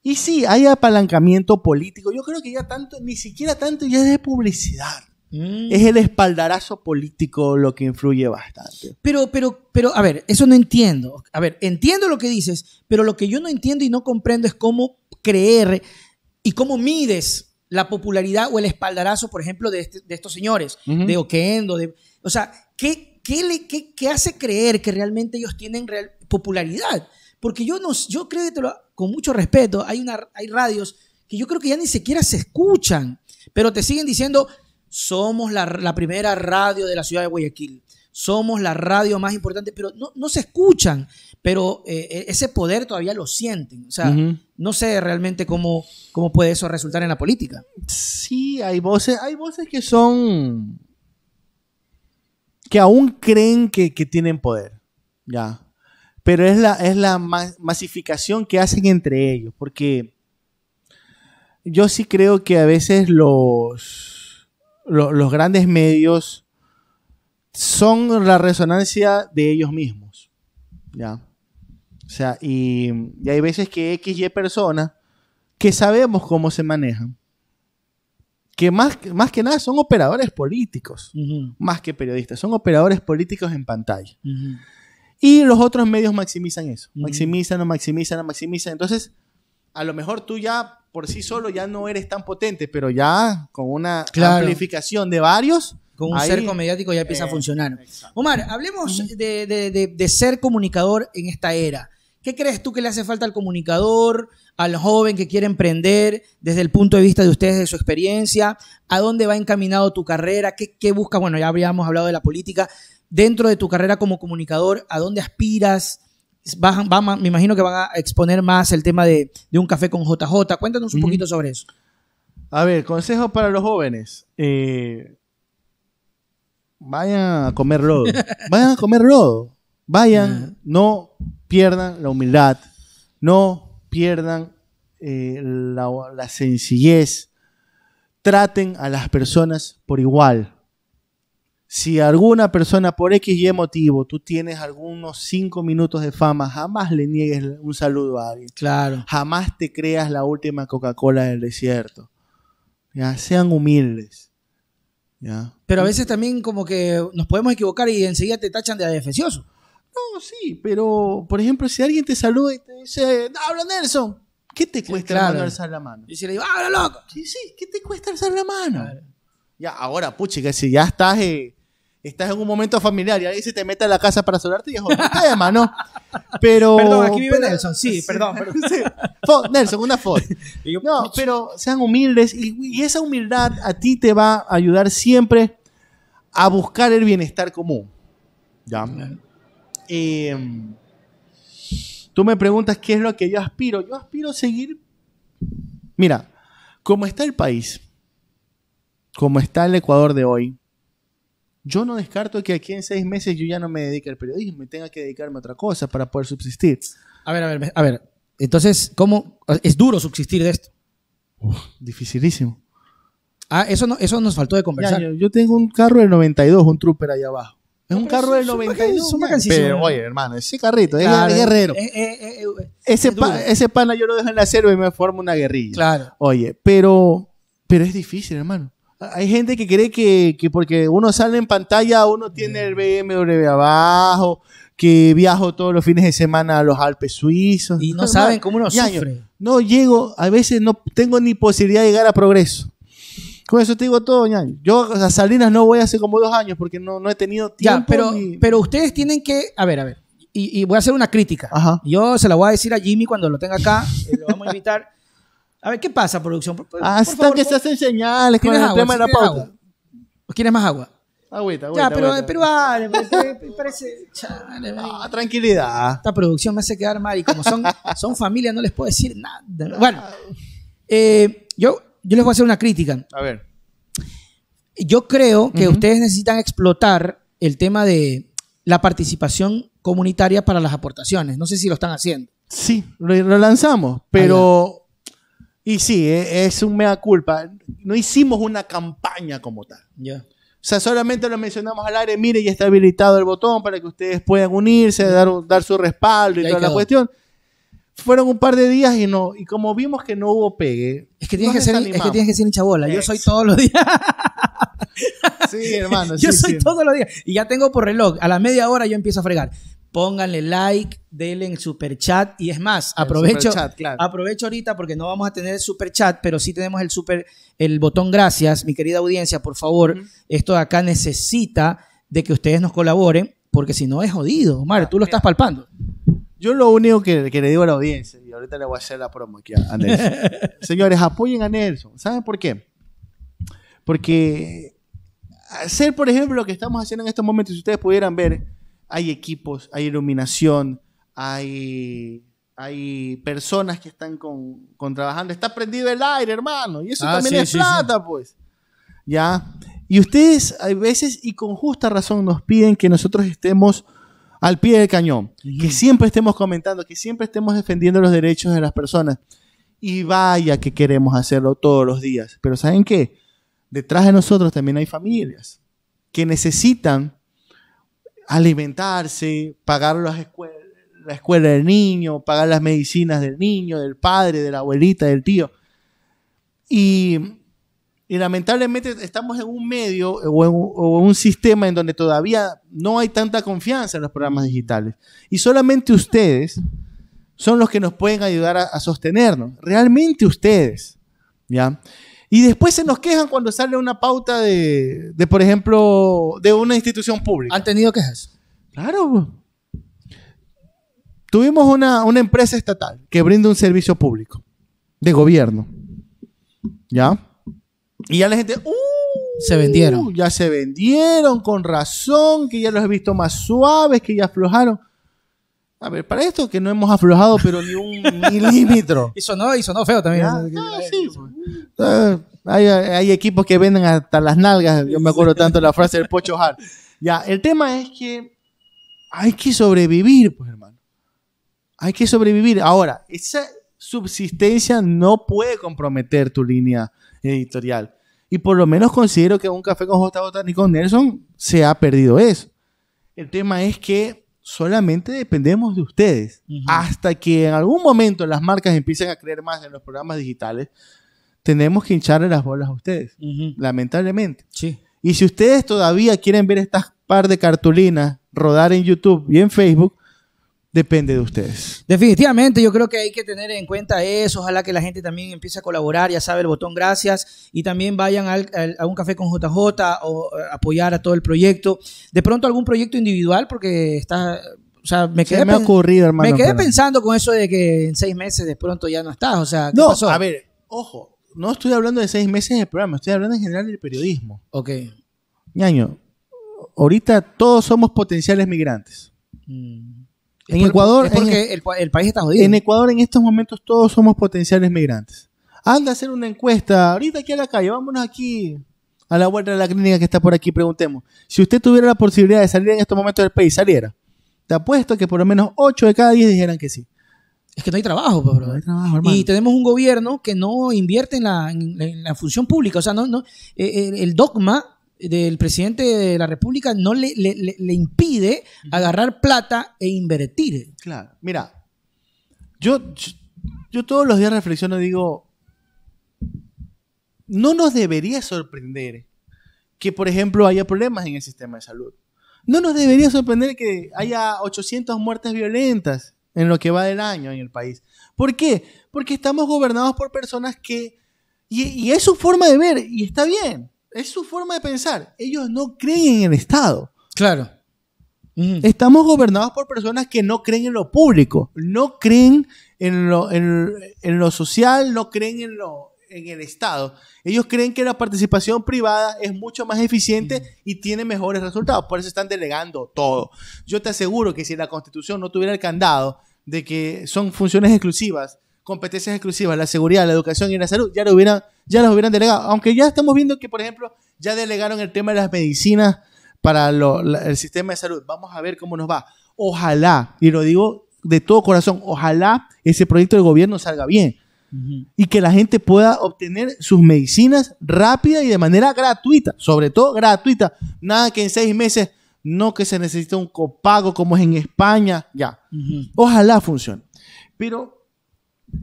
Y sí, hay apalancamiento político. Yo creo que ya tanto, ni siquiera tanto ya es de publicidad. Mm. Es el espaldarazo político lo que influye bastante. Pero, pero, pero, a ver, eso no entiendo. A ver, entiendo lo que dices, pero lo que yo no entiendo y no comprendo es cómo creer y cómo mides la popularidad o el espaldarazo, por ejemplo, de, este, estos señores, de Oquendo, de, o sea, ¿qué, qué, le, qué, hace creer que realmente ellos tienen popularidad? Porque yo, no, yo creo con mucho respeto, hay, una, hay radios que yo creo que ya ni siquiera se escuchan, pero te siguen diciendo, somos la, primera radio de la ciudad de Guayaquil, somos la radio más importante, pero no, se escuchan, pero eh, e-, ese poder todavía lo sienten. O sea, no sé realmente cómo, cómo puede eso resultar en la política. Sí, hay voces, hay voces que son que aún creen que, que tienen poder, ya. Pero es la, es la masificación que hacen entre ellos, porque yo sí creo que a veces los los grandes medios son la resonancia de ellos mismos. ¿Ya? O sea, y, hay veces que X, Y personas que sabemos cómo se manejan, que más, más que nada son operadores políticos, más que periodistas, son operadores políticos en pantalla. Y los otros medios maximizan eso, maximizan o maximizan maximizan. Entonces, a lo mejor tú ya por sí solo ya no eres tan potente, pero ya con una amplificación de varios. Con un cerco mediático ya empieza a eh, funcionar. Omar, hablemos de, ser comunicador en esta era. ¿Qué crees tú que le hace falta al comunicador, al joven que quiere emprender, desde el punto de vista de ustedes, de su experiencia? ¿A dónde va encaminado tu carrera? ¿Qué, qué buscas? Bueno, ya habíamos hablado de la política. Dentro de tu carrera como comunicador, ¿a dónde aspiras? me imagino que van a exponer más el tema de, un café con JJ. Cuéntanos un poquito sobre eso. A ver, consejo para los jóvenes. Eh, vayan a comer lodo. Vayan a comer lodo. Vayan, no pierdan la humildad, no pierdan eh, la sencillez. Traten a las personas por igual. Si alguna persona por X y motivo tú tienes algunos cinco minutos de fama, jamás le niegues un saludo a alguien. Claro. Jamás te creas la última Coca-Cola del desierto. Ya, sean humildes. ¿Ya? Pero a veces también como que nos podemos equivocar y enseguida te tachan de adefesioso. No, sí, pero por ejemplo, si alguien te saluda y te dice, habla Nelson, ¿qué te cuesta alzar la mano? Y si le digo, habla loco. Sí, sí, ¿qué te cuesta alzar la mano? Ya, ahora, puchi, que si ya estás eh, estás en un momento familiar y alguien se te mete a la casa para solarte y es otro tema, ¿no? Pero. Perdón, aquí vive Nelson, sí, perdón. Nelson, una foto. No, pero sean humildes y, esa humildad a ti te va a ayudar siempre a buscar el bienestar común. ¿Ya? Em, tú me preguntas qué es lo que yo aspiro. Yo aspiro a seguir. Mira, como está el país, como está el Ecuador de hoy, yo no descarto que aquí en seis meses yo ya no me dedique al periodismo y tenga que dedicarme a otra cosa para poder subsistir. A ver, a ver, a ver. Entonces, ¿cómo? Es duro subsistir de esto. Uf, dificilísimo. Ah, eso, no, eso nos faltó de conversar. yo, tengo un carro del 92, un trooper ahí abajo. Es un carro del 92. pero, oye, hermano, ese carrito es es guerrero. Eh, eh, eh, ese, pana yo lo dejo en la cero y me formo una guerrilla. Claro. Oye, pero, pero es difícil, hermano. Hay gente que cree que, que, porque uno sale en pantalla, uno tiene el BMW abajo, que viajo todos los fines de semana a los Alpes suizos. Y no, saben cómo uno sufre. No llego, a veces no tengo ni posibilidad de llegar a progreso. Con eso te digo todo, ñaño. Yo a Salinas no voy hace como dos años porque no, no he tenido tiempo. Ya, pero, pero ustedes tienen que. A ver, a ver. Y, y voy a hacer una crítica. Yo se la voy a decir a Jimmy cuando lo tenga acá. Eh, lo vamos a invitar. A ver, ¿qué pasa, producción? Por, por, Hasta que se hacen señales con el tema de la pauta. ¿Quieres más agua? Agüita, agüita. Ya, pero, pero vale, parece. ah, tranquilidad. Esta producción me hace quedar mal y como son, son familia no les puedo decir nada. Ah. Bueno, eh, yo, yo les voy a hacer una crítica. A ver. Yo creo que ustedes necesitan explotar el tema de la participación comunitaria para las aportaciones. No sé si lo están haciendo. Sí, lo, lo lanzamos, pero y sí, eh, es un mea culpa. No hicimos una campaña como tal. Ya. O sea, solamente lo mencionamos al aire, mire, ya está habilitado el botón para que ustedes puedan unirse, dar, su respaldo y, toda la cuestión. Fueron un par de días y no, y como vimos que no hubo pegue. Es que tienes, que ser, es que, hinchabola. Yo soy todos los días. sí, hermano. yo soy todos los días. Y ya tengo por reloj. A la media hora yo empiezo a fregar. Pónganle like, denle en super chat. Y es más, aprovecho, aprovecho ahorita porque no vamos a tener el super chat, pero sí tenemos el super, el botón gracias, mi querida audiencia, por favor. Esto acá necesita de que ustedes nos colaboren, porque si no es jodido. Omar, ah, tú lo estás palpando. Yo lo único que, que, le digo a la audiencia, y ahorita le voy a hacer la promo aquí a Nelson. Señores, apoyen a Nelson. ¿Saben por qué? Porque hacer, por ejemplo, lo que estamos haciendo en estos momentos, si ustedes pudieran ver, hay equipos, hay iluminación, hay, hay personas que están con, trabajando. Está prendido el aire, hermano, y eso ah, también es plata, pues. ¿Ya? Y ustedes a veces y con justa razón nos piden que nosotros estemos al pie del cañón, que siempre estemos comentando, que siempre estemos defendiendo los derechos de las personas. Y vaya que queremos hacerlo todos los días. Pero ¿saben qué? Detrás de nosotros también hay familias que necesitan alimentarse, pagar las la escuela del niño, pagar las medicinas del niño, del padre, de la abuelita, del tío. Y, lamentablemente estamos en un medio o un sistema en donde todavía no hay tanta confianza en los programas digitales. Y solamente ustedes son los que nos pueden ayudar a, a sostenernos. Realmente ustedes. ¿ya? Y después se nos quejan cuando sale una pauta de, por ejemplo, de una institución pública. ¿Han tenido quejas? Claro. Tuvimos una, una empresa estatal que brinda un servicio público de gobierno. ¿Ya? Y ya la gente, ¡uh! Se vendieron. Ya se vendieron, con razón, que ya los he visto más suaves, que ya aflojaron. A ver, para esto que no hemos aflojado, pero ni un milímetro. Y no, no feo también. sí. Ah, hay, equipos que venden hasta las nalgas. Yo me acuerdo tanto de la frase del Pocho Hart. Ya, el tema es que hay que sobrevivir, pues, hermano. Hay que sobrevivir. Ahora, esa subsistencia no puede comprometer tu línea editorial. Y por lo menos considero que un café con JJ y con Nelson se ha perdido eso. El tema es que solamente dependemos de ustedes. Hasta que en algún momento las marcas empiecen a creer más en los programas digitales, tenemos que hincharle las bolas a ustedes, lamentablemente. Sí. Y si ustedes todavía quieren ver estas par de cartulinas rodar en YouTube y en Facebook, depende de ustedes. Definitivamente, yo creo que hay que tener en cuenta eso. Ojalá que la gente también empiece a colaborar, ya sabe el botón gracias, y también vayan a un café con JJ o eh, apoyar a todo el proyecto. De pronto algún proyecto individual, porque está... O sea, me quedé, me ha ocurrido, me quedé pensando con eso de que en seis meses de pronto ya no estás. O sea, no, a ver, ojo, no estoy hablando de seis meses del programa, estoy hablando en general del periodismo. Ok. Ñaño, ahorita todos somos potenciales migrantes. Mm en Ecuador. porque en, el, país está jodido. En Ecuador, en estos momentos, todos somos potenciales migrantes. Anda a hacer una encuesta, ahorita aquí a la calle, vámonos aquí a la vuelta de la clínica que está por aquí, preguntemos. Si usted tuviera la posibilidad de salir en estos momentos del país, saliera. Te apuesto que por lo menos 8 de cada 10 dijeran que sí. Es que no hay trabajo, pero pues, No hay trabajo, hermano. Y tenemos un gobierno que no invierte en la, función pública. O sea, no, no, eh, el dogma del presidente de la República no le, impide agarrar plata e invertir. Claro, mira, yo, yo todos los días reflexiono y digo, no nos debería sorprender que, por ejemplo, haya problemas en el sistema de salud. No nos debería sorprender que haya 800 muertes violentas en lo que va del año en el país. ¿Por qué? Porque estamos gobernados por personas que... Y, y es su forma de ver, y está bien. Es su forma de pensar. Ellos no creen en el Estado. Claro. Estamos gobernados por personas que no creen en lo público, no creen en lo, en, lo social, no creen en, lo, en el Estado. Ellos creen que la participación privada es mucho más eficiente y tiene mejores resultados. Por eso están delegando todo. Yo te aseguro que si la Constitución no tuviera el candado de que son funciones exclusivas, competencias exclusivas, la seguridad, la educación y la salud, ya lo hubieran ya los hubieran delegado. Aunque ya estamos viendo que, por ejemplo, ya delegaron el tema de las medicinas para el sistema de salud. Vamos a ver cómo nos va. Ojalá, y lo digo de todo corazón, ojalá ese proyecto del gobierno salga bien y que la gente pueda obtener sus medicinas rápida y de manera gratuita, sobre todo gratuita. Nada que en seis meses, no que se necesite un copago como es en España, ya. Ojalá funcione. Pero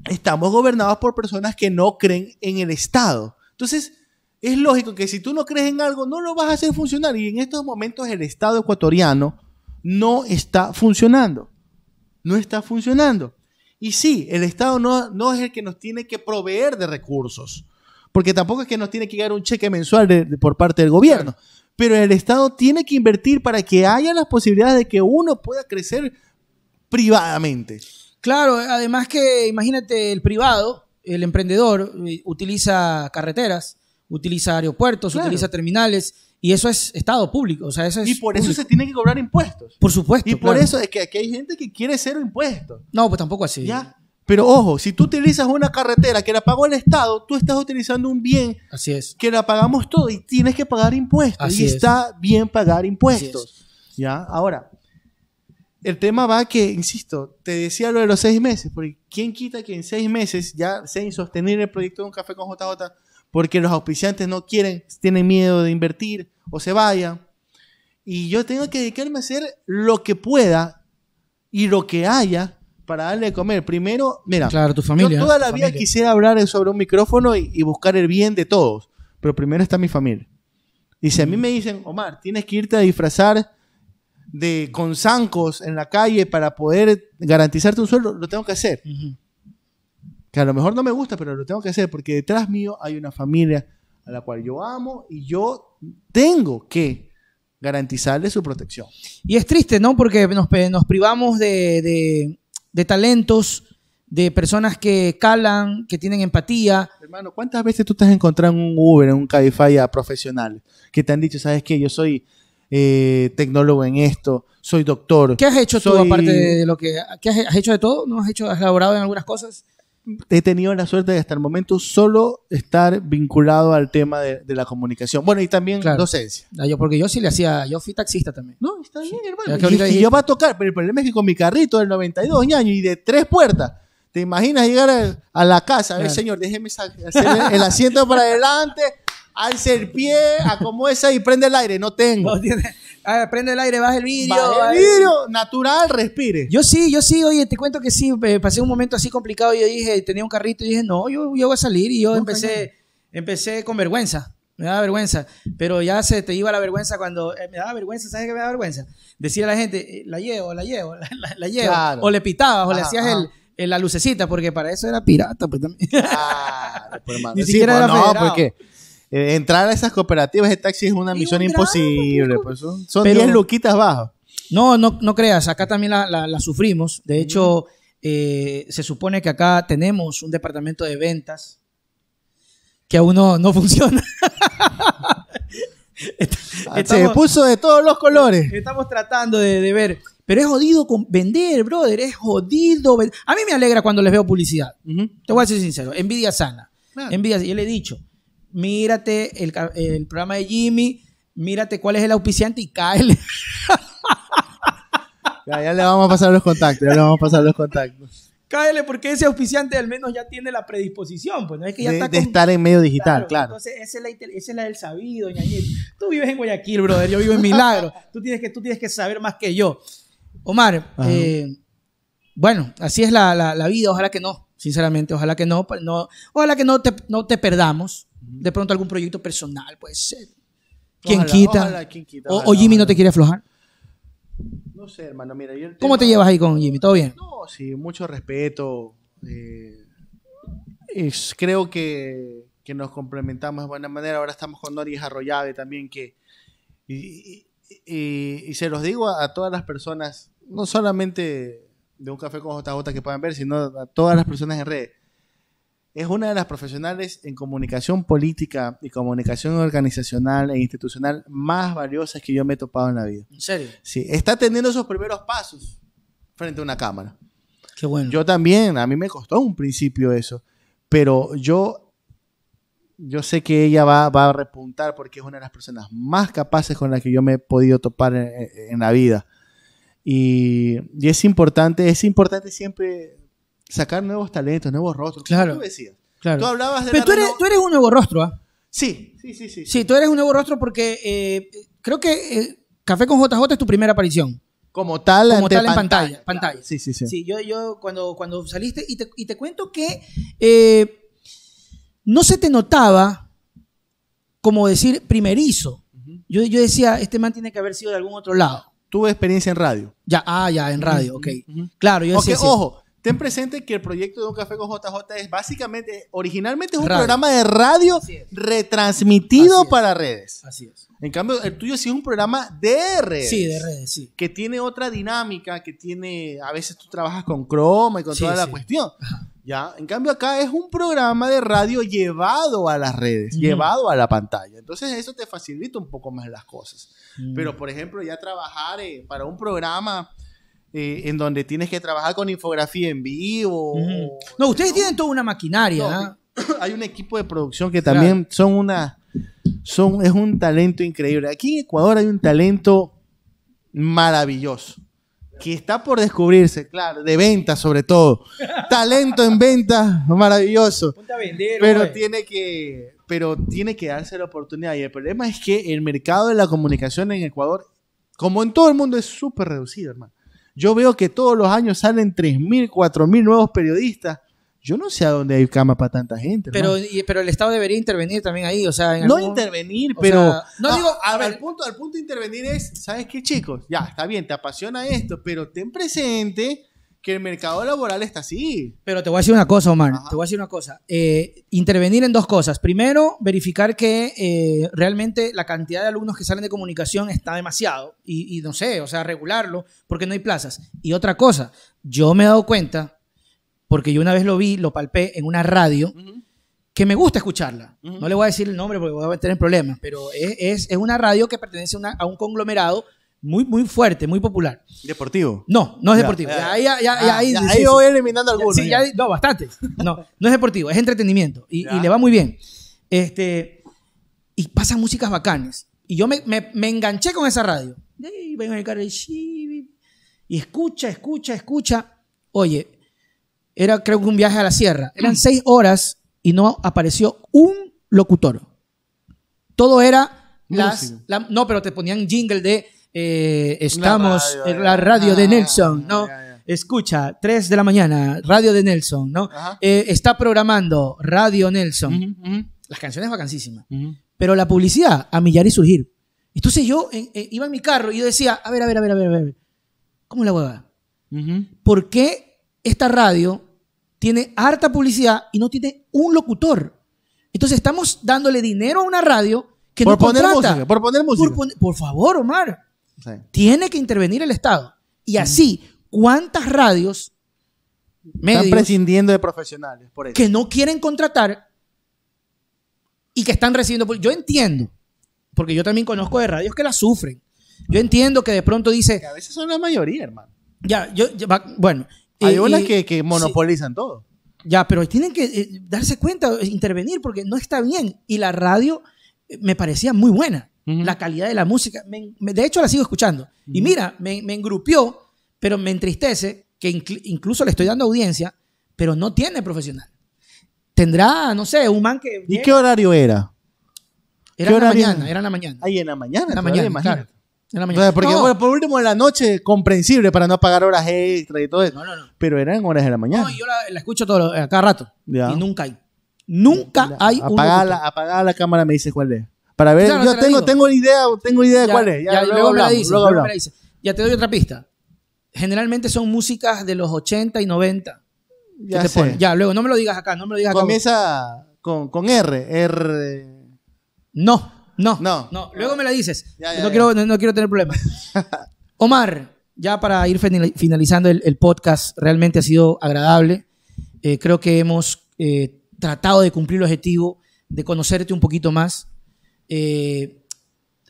estamos gobernados por personas que no creen en el Estado. Entonces, es lógico que si tú no crees en algo, no lo vas a hacer funcionar. Y en estos momentos el Estado ecuatoriano no está funcionando. No está funcionando. Y sí, el Estado no, es el que nos tiene que proveer de recursos, porque tampoco es que nos tiene que llegar un cheque mensual por parte del gobierno, pero el Estado tiene que invertir para que haya las posibilidades de que uno pueda crecer privadamente. Claro, además que imagínate el privado, el emprendedor eh, utiliza carreteras, utiliza aeropuertos, utiliza terminales y eso es Estado público. O sea, y por eso se tiene que cobrar impuestos. Por supuesto. Y por eso es que hay gente que quiere cero impuestos. No, pues tampoco así. ¿Ya? Pero ojo, si tú utilizas una carretera que la pagó el Estado, tú estás utilizando un bien que la pagamos todo y tienes que pagar impuestos. Así y está bien pagar impuestos. ¿Ya? Ahora, el tema va que, insisto, te decía lo de los seis meses, porque ¿quién quita que en seis meses ya sea insostenible el proyecto de un café con JJ porque los auspiciantes no quieren, tienen miedo de invertir o se vayan? Y yo tengo que dedicarme a hacer lo que pueda y lo que haya para darle de comer. Primero, mira, claro, tu familia, yo toda la vida quisiera hablar sobre un micrófono y, y, buscar el bien de todos, pero primero está mi familia. Y si a mí mm. me dicen, Omar, tienes que irte a disfrazar de con zancos en la calle para poder garantizarte un sueldo, lo tengo que hacer. Que a lo mejor no me gusta, pero lo tengo que hacer porque detrás mío hay una familia a la cual yo amo y yo tengo que garantizarle su protección. Y es triste, ¿no? Porque nos, privamos de, talentos, de personas que calan, que tienen empatía. Hermano, ¿cuántas veces tú te has encontrado en un Uber, en un Cabify profesional que te han dicho, sabes qué, yo soy eh, tecnólogo en esto, soy doctor. ¿Qué has hecho tú aparte de lo que ¿qué has, hecho de todo? ¿No has hecho has elaborado en algunas cosas? He tenido la suerte de hasta el momento solo estar vinculado al tema de, la comunicación. Bueno, y también la docencia. Ah, yo, porque yo sí le hacía, yo fui taxista también. No, está bien, hermano. Y, yo va a tocar, pero el problema es que con mi carrito del 92 años y de tres puertas, ¿te imaginas llegar a, la casa? A ver, señor, déjeme el asiento para adelante alce el pie, esa y prende el aire. No tengo. Ah, prende el aire, baja el vidrio. el vidrio, natural, respire. Yo sí, yo sí, oye, te cuento que sí, pasé un momento así complicado. Yo dije, tenía un carrito y dije, no, yo, voy a salir. Y yo empecé, empecé con vergüenza. Me daba vergüenza. Pero ya se te iba la vergüenza cuando. Eh, me daba vergüenza, ¿sabes qué me daba vergüenza? Decía a la gente, eh, la llevo, la llevo, la, llevo. O le pitabas, o le hacías el, La lucecita, porque para eso era pirata, pues, pues, Ni siquiera pues, no, porque eh, entrar a esas cooperativas de taxis es una misión imposible. Pues son 10 luquitas bajas. No, no, no creas, acá también la, sufrimos. De hecho, eh, se supone que acá tenemos un departamento de ventas que aún no, no funciona. Ah, se puso de todos los colores. Estamos tratando de, ver. Pero es jodido con vender, brother. Es jodido. A mí me alegra cuando les veo publicidad. Te voy a ser sincero. Envidia sana. Envidia. Yo le he dicho mírate el, programa de Jimmy, mírate cuál es el auspiciante y cáele. Ya, le vamos a pasar los contactos, le vamos a pasar los contactos. Cáele porque ese auspiciante al menos ya tiene la predisposición, pues que de, estar en medio digital, claro. Entonces, esa es, la, del sabido, Tú vives en Guayaquil, brother, yo vivo en Milagro. tú, tienes que, tú tienes que saber más que yo. Omar, eh, bueno, así es la, vida, ojalá que no, sinceramente, ojalá que no, pues, no ojalá que no no te perdamos, de pronto algún proyecto personal, puede ser. ¿Quién quita? o, Jimmy no te quiere aflojar? No sé, hermano, mira, yo ¿Cómo te llevas ahí con Jimmy? ¿Todo bien? No, sí, mucho respeto. Eh, es, creo que, que, nos complementamos de buena manera. Ahora estamos con Noris Arroyave también, que... Y, se los digo a, todas las personas, no solamente de un café con JJ que puedan ver, sino a todas las personas en redes es una de las profesionales en comunicación política y comunicación organizacional e institucional más valiosas que yo me he topado en la vida. ¿En serio? Sí, está teniendo sus primeros pasos frente a una cámara. Qué bueno. Yo también, a mí me costó un principio eso, pero yo, yo sé que ella va, va a repuntar porque es una de las personas más capaces con las que yo me he podido topar en, en la vida. Y, y es importante, es importante siempre sacar nuevos talentos, nuevos rostros. Claro. Tú hablabas de Pero tú, eres, un nuevo rostro, ¿ah? Sí, sí, sí, sí, sí. tú eres un nuevo rostro porque eh, creo que eh, Café con JJ es tu primera aparición. Como tal, Como tal en pantalla. pantalla, Sí, sí, sí. Sí, yo, yo cuando, cuando saliste, y te, y te cuento que eh, no se te notaba como decir primerizo. yo, yo, decía, este man tiene que haber sido de algún otro lado. Tuve experiencia en radio. Ya, ah, ya, en radio, ok. Claro, yo decía. Okay, ojo, Ten presente que el proyecto de Un Café con JJ es básicamente, originalmente es un programa de radio retransmitido para redes. Así es. En cambio, el tuyo sí es un programa de redes. Sí, de redes, sí. Que tiene otra dinámica, que tiene, a veces tú trabajas con Chrome y con toda la cuestión. ¿Ya? En cambio, acá es un programa de radio llevado a las redes, llevado a la pantalla. Entonces, eso te facilita un poco más las cosas. Mm. Pero, por ejemplo, ya trabajar eh, para un programa eh, en donde tienes que trabajar con infografía en vivo. No, ustedes tienen toda una maquinaria. No, ¿ah? hay un equipo de producción que también son una. Son, es un talento increíble. Aquí en Ecuador hay un talento maravilloso que está por descubrirse, claro, de venta sobre todo. Talento en venta maravilloso. Vender, pero tiene que pero tiene que darse la oportunidad y el problema es que el mercado de la comunicación en Ecuador, como en todo el mundo es súper reducido, hermano. Yo veo que todos los años salen 3.000, 4.000 nuevos periodistas. Yo no sé a dónde hay cama para tanta gente. Pero, pero el Estado debería intervenir también ahí, o sea... no intervenir, pero... no ah, digo... punto, al punto de intervenir es, ¿sabes qué, chicos? Ya, está bien, te apasiona esto, pero ten presente que el mercado laboral está así. Pero te voy a decir una cosa, Omar. Te voy a decir una cosa. Eh, intervenir en dos cosas. Primero, verificar que eh, realmente la cantidad de alumnos que salen de comunicación está demasiado. Y, no sé, o sea, regularlo, porque no hay plazas. Y otra cosa, yo me he dado cuenta, porque yo una vez lo vi, lo palpé en una radio, que me gusta escucharla. No le voy a decir el nombre porque voy a tener problemas, pero es, una radio que pertenece a un conglomerado muy, muy fuerte, muy popular. ¿Deportivo? No, no es deportivo. ahí, voy eliminando algunos. no, bastante. No, no es deportivo, es entretenimiento. Y, le va muy bien. Este, y pasan músicas bacanes. Y yo me, enganché con esa radio. Y escucha, escucha, escucha. Oye, era creo que un viaje a la sierra. Eran seis horas y no apareció un locutor. Todo era... Las, no, pero te ponían jingle de eh, estamos en eh. la radio de ah, Nelson, ¿no? Escucha, 3 de la mañana, radio de Nelson, ¿no? Eh, está programando Radio Nelson. Las canciones vacancísimas. Pero la publicidad, a millar y surgir. Entonces yo iba en mi carro y yo decía, a ver, a ver, a ver, a ver, a ver. ¿Cómo la hueva? ¿Por qué esta radio tiene harta publicidad y no tiene un locutor? Entonces estamos dándole dinero a una radio que no poner por poner por favor, Omar. Tiene que intervenir el Estado. Y así, mm. ¿cuántas radios están prescindiendo de profesionales que no quieren contratar y que están recibiendo? Yo entiendo, porque yo también conozco de radios que la sufren. Yo entiendo que de pronto dice. a veces son la mayoría, hermano. Ya, yo, bueno. Hay unas eh, que, monopolizan todo. Ya, pero tienen que eh, darse cuenta, intervenir, porque no está bien. Y la radio eh, me parecía muy buena. La calidad de la música. de hecho, la sigo escuchando. Y mira, me, engrupió, pero me entristece que incluso le estoy dando audiencia, pero no tiene profesional. Tendrá, no sé, un man que. ¿Y qué horario era? Era en la mañana, era en la mañana. Ahí en la mañana. En la mañana, imagínate. En la mañana. porque por último en la noche, comprensible para no pagar horas extra y todo eso. Pero eran horas de la mañana. No, yo la, escucho todo, cada rato. Y nunca hay. Nunca hay un. La, apagada la cámara, me dice cuál es. Para ver, yo tengo, una idea, tengo idea de cuál es. Ya, luego, Ya te doy otra pista. Generalmente son músicas de los 80 y 90. Ya, te ya luego, no me lo digas acá, no me lo digas Comienza acá. Con, con R, R. No, no, no. Luego me la dices. no, quiero, quiero tener problemas. Omar, ya para ir finalizando el, podcast, realmente ha sido agradable. Eh, creo que hemos eh, tratado de cumplir el objetivo de conocerte un poquito más. Eh,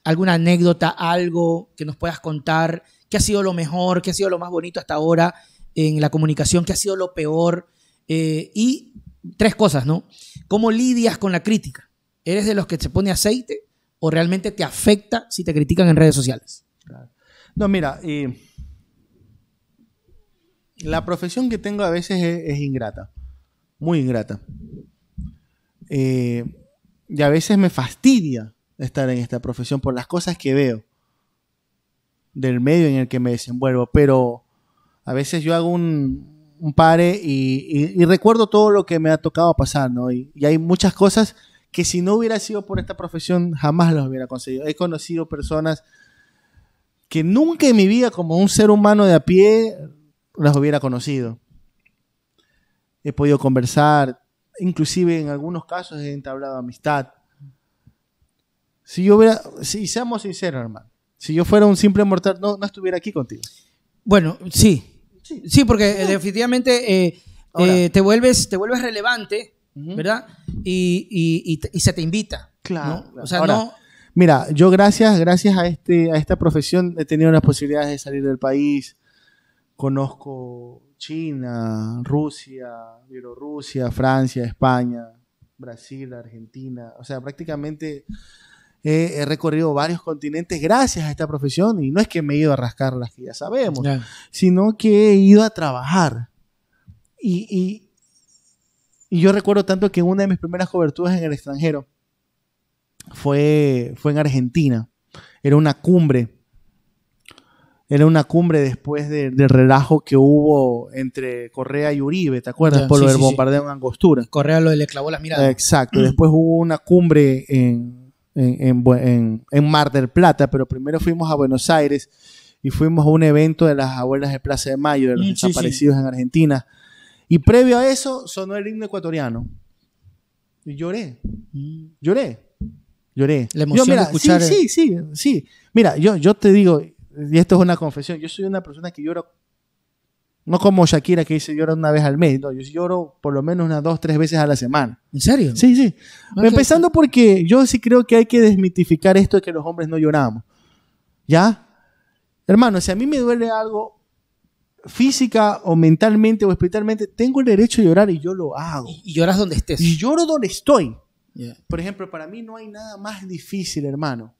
alguna anécdota, algo que nos puedas contar, qué ha sido lo mejor, qué ha sido lo más bonito hasta ahora en la comunicación, qué ha sido lo peor. Eh, y tres cosas, ¿no? ¿Cómo lidias con la crítica? ¿Eres de los que se pone aceite o realmente te afecta si te critican en redes sociales? No, mira, la profesión que tengo a veces es, ingrata, muy ingrata. Eh, y a veces me fastidia estar en esta profesión por las cosas que veo del medio en el que me desenvuelvo, pero a veces yo hago un, pare y, recuerdo todo lo que me ha tocado pasar, Y, y, hay muchas cosas que si no hubiera sido por esta profesión jamás las hubiera conseguido. He conocido personas que nunca en mi vida como un ser humano de a pie las hubiera conocido. He podido conversar, inclusive en algunos casos he entablado amistad. Si yo hubiera, si seamos sinceros, hermano, si yo fuera un simple mortal, no, estuviera aquí contigo. Bueno, sí. Sí, porque eh, definitivamente eh, eh, te, vuelves, te vuelves relevante, ¿verdad? Y, se te invita. Claro. O sea, no... Mira, yo gracias, gracias a, este, a esta profesión he tenido las posibilidades de salir del país, conozco China, Rusia, Bielorrusia, Francia, España, Brasil, Argentina. O sea, prácticamente he, recorrido varios continentes gracias a esta profesión y no es que me he ido a rascar las que ya sabemos, sino que he ido a trabajar. Y, y, yo recuerdo tanto que una de mis primeras coberturas en el extranjero fue, fue en Argentina. Era una cumbre era una cumbre después del relajo que hubo entre Correa y Uribe, ¿te acuerdas? por lo del bombardeo en Angostura. Correa lo le clavó las miradas. Exacto, mm. después hubo una cumbre en, Mar del Plata, pero primero fuimos a Buenos Aires y fuimos a un evento de las abuelas de Plaza de Mayo, de los mm, desaparecidos en Argentina. Y previo a eso sonó el himno ecuatoriano. Y lloré, mm. lloré, lloré. La emoción yo, mira, Sí, sí, sí, sí. Mira, yo, yo te digo, y esto es una confesión, yo soy una persona que lloro no como Shakira que dice llora una vez al mes, no, yo lloro por lo menos unas dos, tres veces a la semana. ¿En serio? Sí, sí. Empezando porque yo sí creo que hay que desmitificar esto de que los hombres no lloramos. ¿Ya? Hermano, si a mí me duele algo física o mentalmente o espiritualmente, tengo el derecho a llorar y yo lo hago. Y lloras donde estés. Y lloro donde estoy. Por ejemplo, para mí no hay nada más difícil, hermano,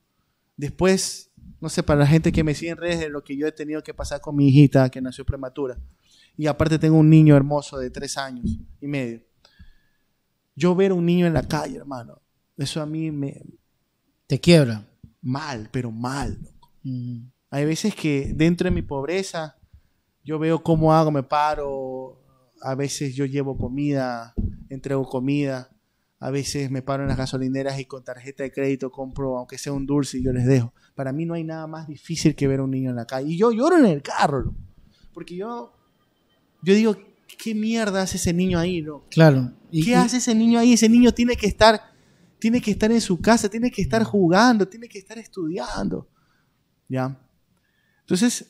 después no sé, para la gente que me sigue en redes lo que yo he tenido que pasar con mi hijita que nació prematura. Y aparte tengo un niño hermoso de tres años y medio. Yo ver un niño en la calle, hermano, eso a mí me... Te quiebra. Mal, pero mal. Hay veces que dentro de mi pobreza, yo veo cómo hago, me paro, a veces yo llevo comida, entrego comida, a veces me paro en las gasolineras y con tarjeta de crédito compro, aunque sea un dulce, y yo les dejo. Para mí no hay nada más difícil que ver a un niño en la calle. Y yo lloro en el carro, porque yo, yo digo, ¿qué mierda hace ese niño ahí? Claro. ¿Qué hace ese niño ahí? Ese niño tiene que estar tiene que estar en su casa, tiene que estar jugando, tiene que estar estudiando. ¿Ya? Entonces,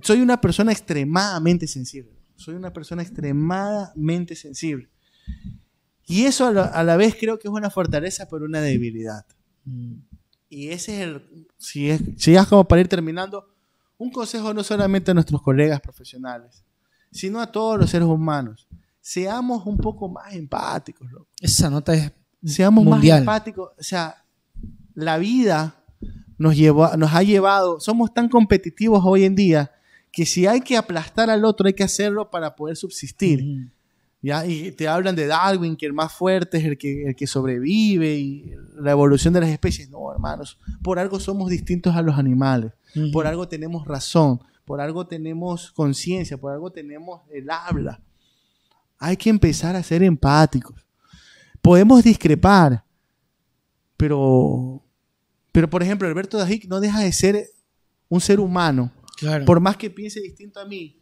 soy una persona extremadamente sensible. Soy una persona extremadamente sensible. Y eso a la, vez creo que es una fortaleza, por una debilidad. Mm. Y ese es el, si es, si es como para ir terminando, un consejo no solamente a nuestros colegas profesionales, sino a todos los seres humanos. Seamos un poco más empáticos. Esa nota es Seamos más empáticos. O sea, la vida nos, llevó, nos ha llevado, somos tan competitivos hoy en día que si hay que aplastar al otro, hay que hacerlo para poder subsistir. ¿ya? Y te hablan de Darwin, que el más fuerte es el que, sobrevive y la evolución de las especies. No, hermanos, por algo somos distintos a los animales, por algo tenemos razón, por algo tenemos conciencia, por algo tenemos el habla. Hay que empezar a ser empáticos. Podemos discrepar, pero, pero por ejemplo, Alberto Dajic no deja de ser un ser humano. Por más que piense distinto a mí,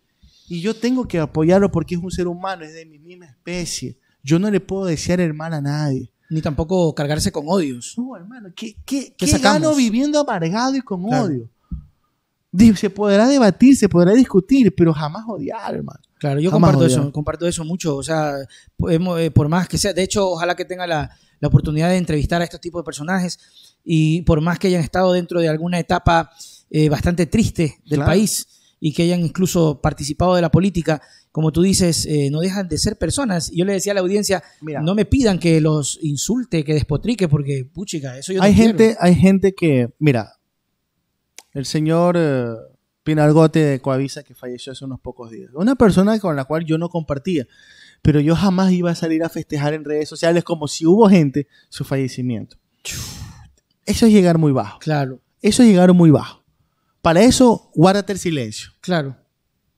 y yo tengo que apoyarlo porque es un ser humano, es de mi misma especie. Yo no le puedo desear el mal a nadie. Ni tampoco cargarse con odios. No, hermano, ¿qué, qué, qué viviendo amargado y con odio? Se podrá debatir, se podrá discutir, pero jamás odiar, hermano. Claro, yo comparto eso, comparto eso mucho. O sea, eh, por más que sea, de hecho, ojalá que tenga la, oportunidad de entrevistar a estos tipos de personajes y por más que hayan estado dentro de alguna etapa eh, bastante triste del país, y que hayan incluso participado de la política, como tú dices, eh, no dejan de ser personas. yo le decía a la audiencia, Mira, no me pidan que los insulte, que despotrique, porque, puchica, eso yo hay gente, Hay gente que, mira, el señor eh, Pinargote de Coavisa que falleció hace unos pocos días, una persona con la cual yo no compartía, pero yo jamás iba a salir a festejar en redes sociales como si hubo gente su fallecimiento. Eso es llegar muy bajo. Claro. Eso es llegar muy bajo. Para eso, guárdate el silencio. Claro.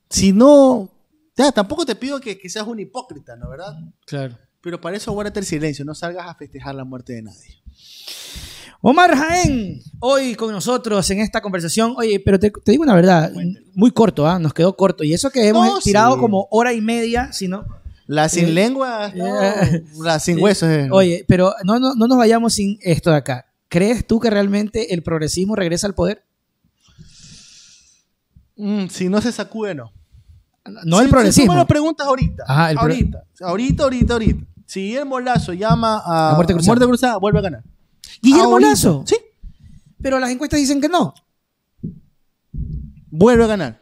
Si no, ya, tampoco te pido que, seas un hipócrita, ¿no verdad? Claro. Pero para eso guárdate el silencio, no salgas a festejar la muerte de nadie. Omar Jaén, hoy con nosotros en esta conversación. Oye, pero te, digo una verdad, muy corto, ¿ah? nos quedó corto. Y eso que hemos tirado como hora y media, no. La sin eh, lengua, la sin huesos. Oye, pero no nos vayamos sin esto de acá. ¿Crees tú que realmente el progresismo regresa al poder? Mm, si no se sacude, no. No el progresismo. Si tú preguntas ah, ahorita. ahorita, ahorita, ahorita, Si Guillermo Lazo llama a muerte, cruzada. vuelve a ganar. ¿Guillermo Lazo? Sí. Pero las encuestas dicen que no. Vuelve a ganar.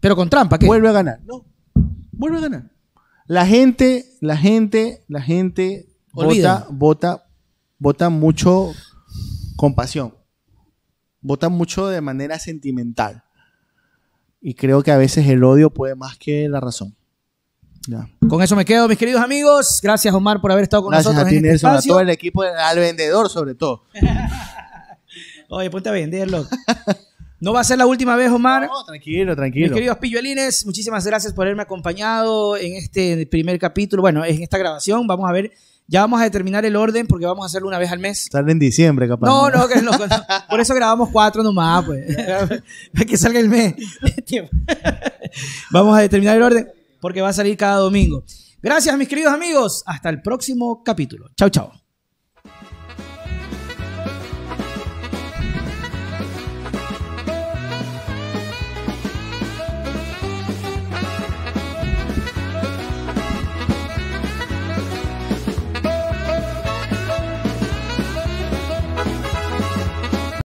Pero con trampa, ¿qué? Vuelve a ganar. No. Vuelve a ganar. La gente, la gente, la gente vota, vota, vota mucho con pasión. Vota mucho de manera sentimental. Y creo que a veces el odio puede más que la razón. Con eso me quedo, mis queridos amigos. Gracias, Omar, por haber estado con nosotros. Gracias a ti, este a todo el equipo, al vendedor, sobre todo. Oye, ponte a venderlo. No va a ser la última vez, Omar. No, tranquilo, tranquilo. Mis queridos pilluelines, muchísimas gracias por haberme acompañado en este primer capítulo. Bueno, en esta grabación vamos a ver ya vamos a determinar el orden porque vamos a hacerlo una vez al mes. Sale en diciembre, capaz. No, no, que Por eso grabamos cuatro nomás, pues. Para que salga el mes. vamos a determinar el orden porque va a salir cada domingo. Gracias, mis queridos amigos. Hasta el próximo capítulo. Chau, chau.